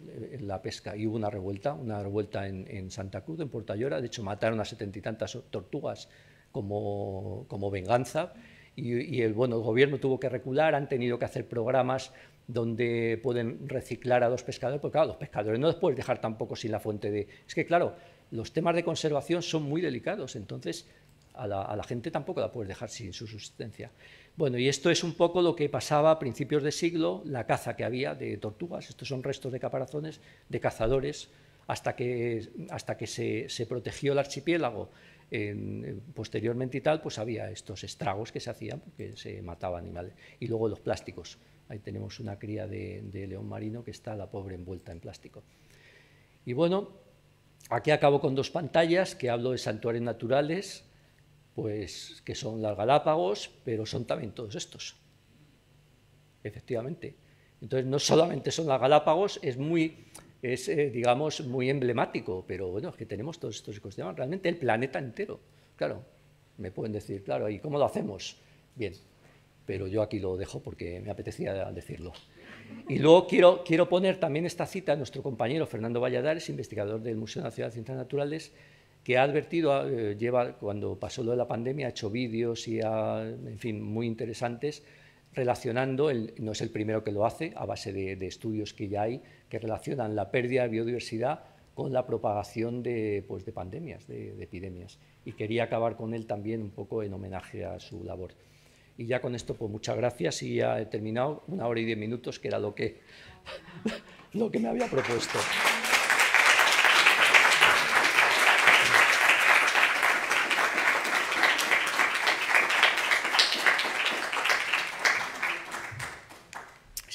la, pesca y hubo una revuelta, una revuelta en, Santa Cruz, en portayora De hecho, mataron a setenta y tantas tortugas como, venganza. Y, el, gobierno tuvo que recular, han tenido que hacer programas donde pueden reciclar a los pescadores, porque claro, los pescadores no los puedes dejar tampoco sin la fuente de... Es que claro, los temas de conservación son muy delicados, entonces a la, a la gente tampoco la puedes dejar sin su subsistencia. Bueno, y esto es un poco lo que pasaba a principios de siglo, la caza que había de tortugas, estos son restos de caparazones de cazadores, hasta que, hasta que se, protegió el archipiélago eh, posteriormente y tal, pues había estos estragos que se hacían porque se mataban animales. Y luego los plásticos. Ahí tenemos una cría de, de león marino que está la pobre envuelta en plástico. Y bueno, aquí acabo con dos pantallas que hablo de santuarios naturales pues que son las Galápagos, pero son también todos estos. Efectivamente. Entonces, no solamente son las Galápagos, es muy, es, eh, digamos, muy emblemático, pero bueno, es que tenemos todos estos ecosistemas, realmente el planeta entero. Claro, me pueden decir, claro, ¿y cómo lo hacemos? Bien, pero yo aquí lo dejo porque me apetecía decirlo. Y luego quiero, quiero poner también esta cita a nuestro compañero Fernando Valladares, investigador del Museo Nacional de Ciencias Naturales, que ha advertido, ah, eh, lleva, cuando pasó lo de la pandemia, ha hecho vídeos y en fin, muy interesantes, relacionando, no es el primero que lo hace, a base de, estudios que ya hay, que relacionan la pérdida de biodiversidad con la propagación de, pues, de pandemias, de, epidemias. Y quería acabar con él también un poco en homenaje a su labor. Y ya con esto, pues muchas gracias y ya he terminado una hora y diez minutos, que era lo que, *laughs* lo que me había propuesto.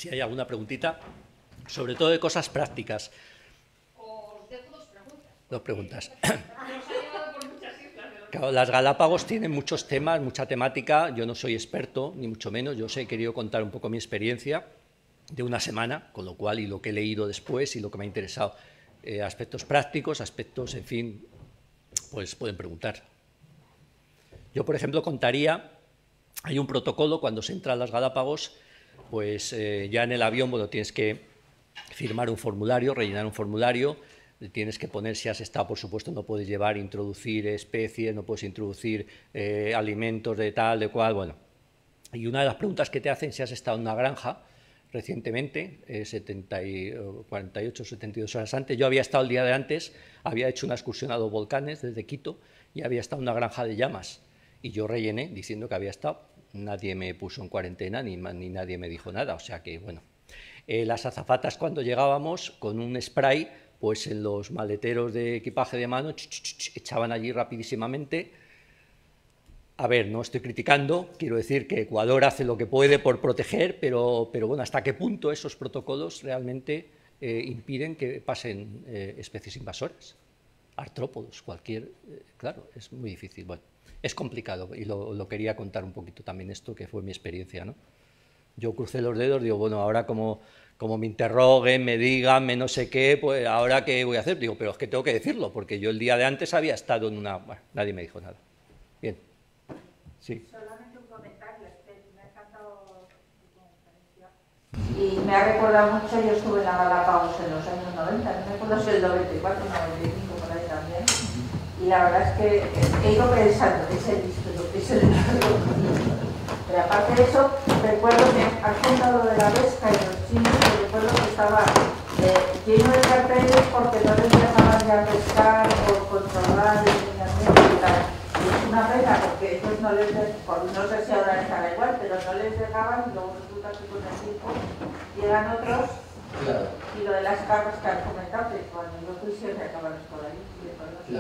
si hay alguna preguntita, sobre todo de cosas prácticas. dos preguntas. Dos preguntas. *laughs* *laughs* las Galápagos tienen muchos temas, mucha temática. Yo no soy experto, ni mucho menos. Yo os he querido contar un poco mi experiencia de una semana, con lo cual y lo que he leído después y lo que me ha interesado. Eh, aspectos prácticos, aspectos, en fin, pues pueden preguntar. Yo, por ejemplo, contaría, hay un protocolo cuando se entra a las Galápagos pues eh, ya en el avión, bueno, tienes que firmar un formulario, rellenar un formulario, tienes que poner si has estado, por supuesto, no puedes llevar, introducir especies, no puedes introducir eh, alimentos de tal, de cual, bueno. Y una de las preguntas que te hacen si has estado en una granja recientemente, eh, 70 48, 72 horas antes, yo había estado el día de antes, había hecho una excursión a dos volcanes desde Quito y había estado en una granja de llamas y yo rellené diciendo que había estado nadie me puso en cuarentena ni, nadie me dijo nada. O sea que, bueno, eh, las azafatas cuando llegábamos con un spray, pues en los maleteros de equipaje de mano echaban allí rapidísimamente. A ver, no estoy criticando, quiero decir que Ecuador hace lo que puede por proteger, pero, pero bueno, ¿hasta qué punto esos protocolos realmente eh, impiden que pasen eh, especies invasoras? artrópodos, cualquier, eh, claro, es muy difícil. Bueno, es complicado y lo, quería contar un poquito también esto, que fue mi experiencia. ¿no? Yo crucé los dedos, digo, bueno, ahora como, como me interroguen, me digan, me no sé qué, pues ahora qué voy a hacer. Digo, pero es que tengo que decirlo, porque yo el día de antes había estado en una... Bueno, nadie me dijo nada. Bien. Sí. Solamente un comentario, me ha encantado Y me ha recordado mucho, yo estuve en la pausa en los años 90, no me acuerdo si el 94 o 95 y la verdad es que eh, he ido pensando, es el disco, es el disco. Pero aparte de eso, recuerdo que al contado de la pesca y los chinos, que recuerdo que estaba eh, lleno de carteles porque no les dejaban ya pescar o controlar el y tal. Es una pena porque ellos no les dejaban, no sé si ahora estará igual, pero no les dejaban y luego resulta que con el tiempo llegan otros. Y lo de las cargas que han comentado, que cuando yo fui siempre acabaron por ahí. Y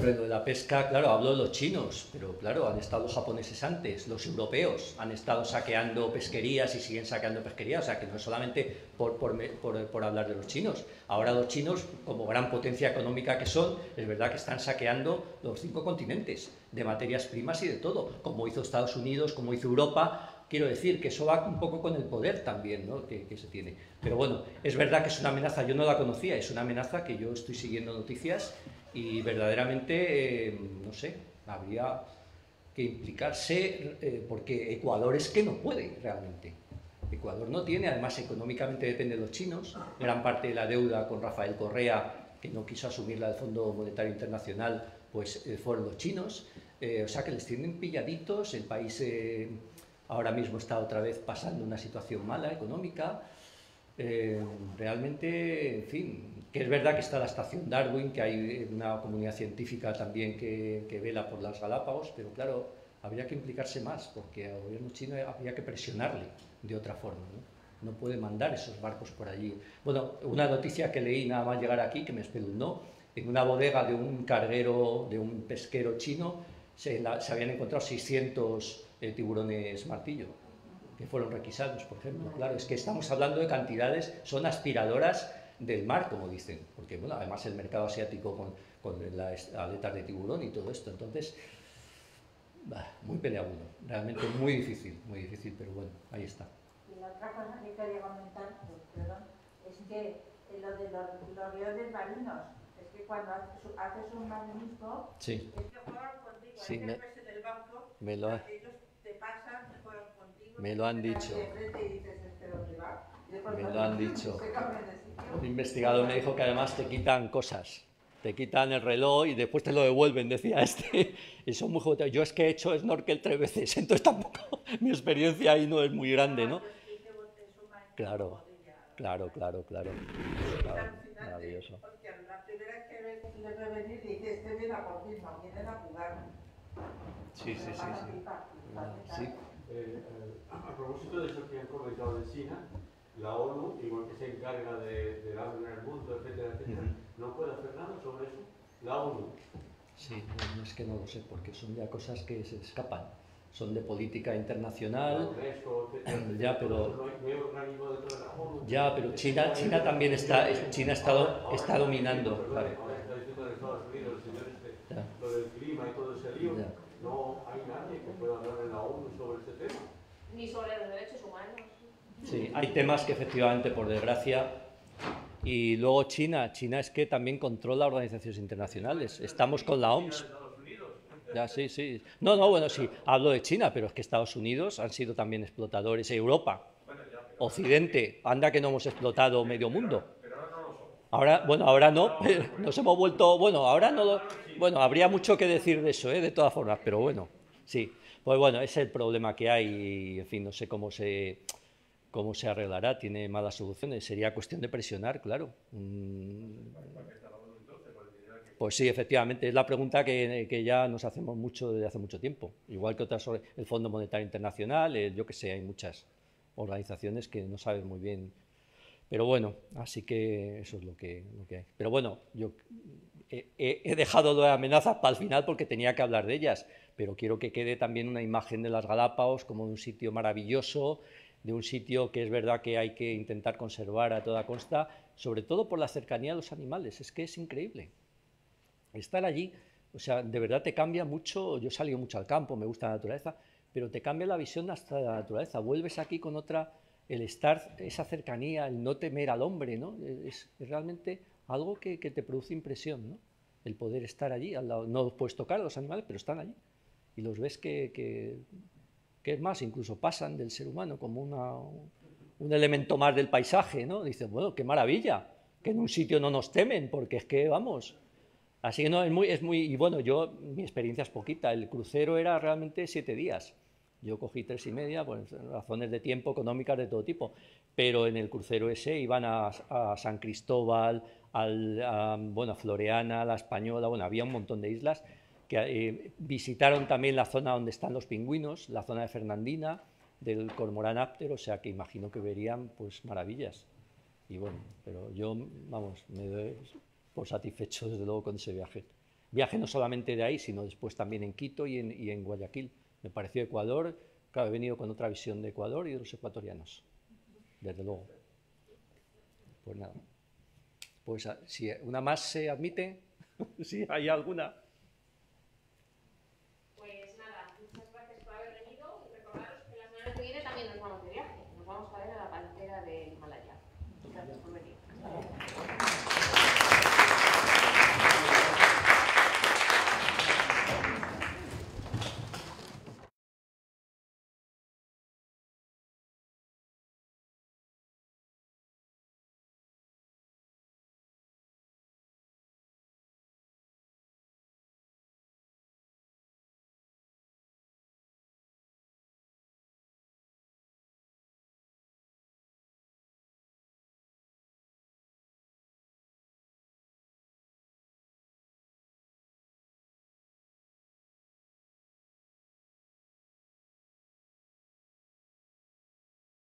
pero de la pesca, claro, hablo de los chinos, pero claro, han estado los japoneses antes, los europeos han estado saqueando pesquerías y siguen saqueando pesquerías, o sea que no es solamente por, hablar de los chinos. Ahora los chinos, como gran potencia económica que son, es verdad que están saqueando los cinco continentes de materias primas y de todo, como hizo Estados Unidos, como hizo Europa, quiero decir que eso va un poco con el poder también ¿no? que, que, se tiene. Pero bueno, es verdad que es una amenaza, yo no la conocía, es una amenaza que yo estoy siguiendo noticias y verdaderamente, eh, no sé, habría que implicarse eh, porque Ecuador es que no puede realmente. Ecuador no tiene, además económicamente depende de los chinos, gran parte de la deuda con Rafael Correa, que no quiso asumirla del Fondo Monetario Internacional, pues eh, fueron los chinos, o sea que les tienen pilladitos, el país ahora mismo está otra vez pasando una situación mala económica, realmente, en fin, que es verdad que está la estación Darwin, que hay una comunidad científica también que, que vela por las Galápagos, pero claro, habría que implicarse más, porque al gobierno chino habría que presionarle de otra forma. ¿no? no puede mandar esos barcos por allí. Bueno, una noticia que leí nada más llegar aquí, que me espeluznó, en una bodega de un carguero, de un pesquero chino, se, habían encontrado 600 eh, tiburones martillo, que fueron requisados, por ejemplo. Claro, es que estamos hablando de cantidades, son aspiradoras del mar, como dicen, porque bueno, además el mercado asiático con, con las aletas de tiburón y todo esto, entonces, muy peleagudo, realmente muy difícil, muy difícil, pero bueno, ahí está. Y la otra cosa que quería comentar, perdón, es que lo de los, los marinos, es que cuando haces un magnífico, sí. es que juegan contigo, sí, me, verse del banco, me lo, ellos te pasan, juegan contigo, me lo han dicho. Y dices, me lo han dicho. Un investigador me dijo que además te quitan cosas, te quitan el reloj y después te lo devuelven, decía este. *laughs* Y son muy Yo es que he hecho snorkel tres veces, *laughs* entonces tampoco mi experiencia ahí no es muy grande, ¿no? Claro, claro, claro, claro. maravilloso. Sí, sí, sí. sí. sí. Eh, eh, a propósito de eso que han comentado de China, la ONU, igual que se encarga de, de la en el mundo, etcétera, etcétera, no puede hacer nada sobre eso la ONU. Sí, no es que no lo sé, porque son ya cosas que se escapan. Son de política internacional. ya, pero. ya, pero China, China también está, China está, ahora, está dominando. de Estados Unidos, el este, lo del clima y todo ese lío, no hay nadie que pueda hablar en la ONU sobre este tema. Ni sobre los derechos humanos. Sí, hay temas que efectivamente, por desgracia, y luego China. China es que también controla organizaciones internacionales. Estamos con la OMS. Ya, sí, sí. No, no, bueno, sí, hablo de China, pero es que Estados Unidos han sido también explotadores. Europa, Occidente, anda que no hemos explotado medio mundo. Ahora, bueno, ahora no, *laughs* nos hemos vuelto, bueno, ahora no, bueno, habría mucho que decir de eso, ¿eh? de todas formas, pero bueno, sí. Pues bueno, es el problema que hay en fin, no sé cómo se ¿Cómo se arreglará? ¿Tiene malas soluciones? Sería cuestión de presionar, claro. Mm. Pues sí, efectivamente, es la pregunta que, ya nos hacemos mucho desde hace mucho tiempo. Igual que otras sobre el Fondo Monetario Internacional, eh, yo que sé, hay muchas organizaciones que no saben muy bien. Pero bueno, así que eso es lo que, hay. Pero bueno, yo he, eh, eh, he dejado las amenazas para el final porque tenía que hablar de ellas, pero quiero que quede también una imagen de las Galápagos como un sitio maravilloso de un sitio que es verdad que hay que intentar conservar a toda costa, sobre todo por la cercanía de los animales, es que es increíble. Estar allí, o sea, de verdad te cambia mucho, yo he salido mucho al campo, me gusta la naturaleza, pero te cambia la visión hasta la naturaleza, vuelves aquí con otra, el estar, esa cercanía, el no temer al hombre, ¿no? Es, realmente algo que, te produce impresión, ¿no? El poder estar allí, al lado, no puedes tocar a los animales, pero están allí y los ves que que es más, incluso pasan del ser humano como un elemento más del paisaje, ¿no? Dices, bueno, qué maravilla, que en un sitio no nos temen, porque es que, vamos, Así que no, es muy, es muy, y bueno, yo, mi experiencia es poquita, el crucero era realmente siete días, yo cogí tres y media por razones de tiempo, económicas, de todo tipo, pero en el crucero ese iban a, San Cristóbal, a, bueno, a Floreana, a La Española, bueno, había un montón de islas, que eh, visitaron también la zona donde están los pingüinos, la zona de Fernandina, del cormorán Apter o sea que imagino que verían pues maravillas. Y bueno, pero yo, vamos, me doy por satisfecho desde luego con ese viaje. Viaje no solamente de ahí, sino después también en Quito y en, Guayaquil. Me pareció Ecuador, claro, he venido con otra visión de Ecuador y de los ecuatorianos, desde luego. Pues nada. Pues ah, si una más se admite, *laughs* si hay alguna.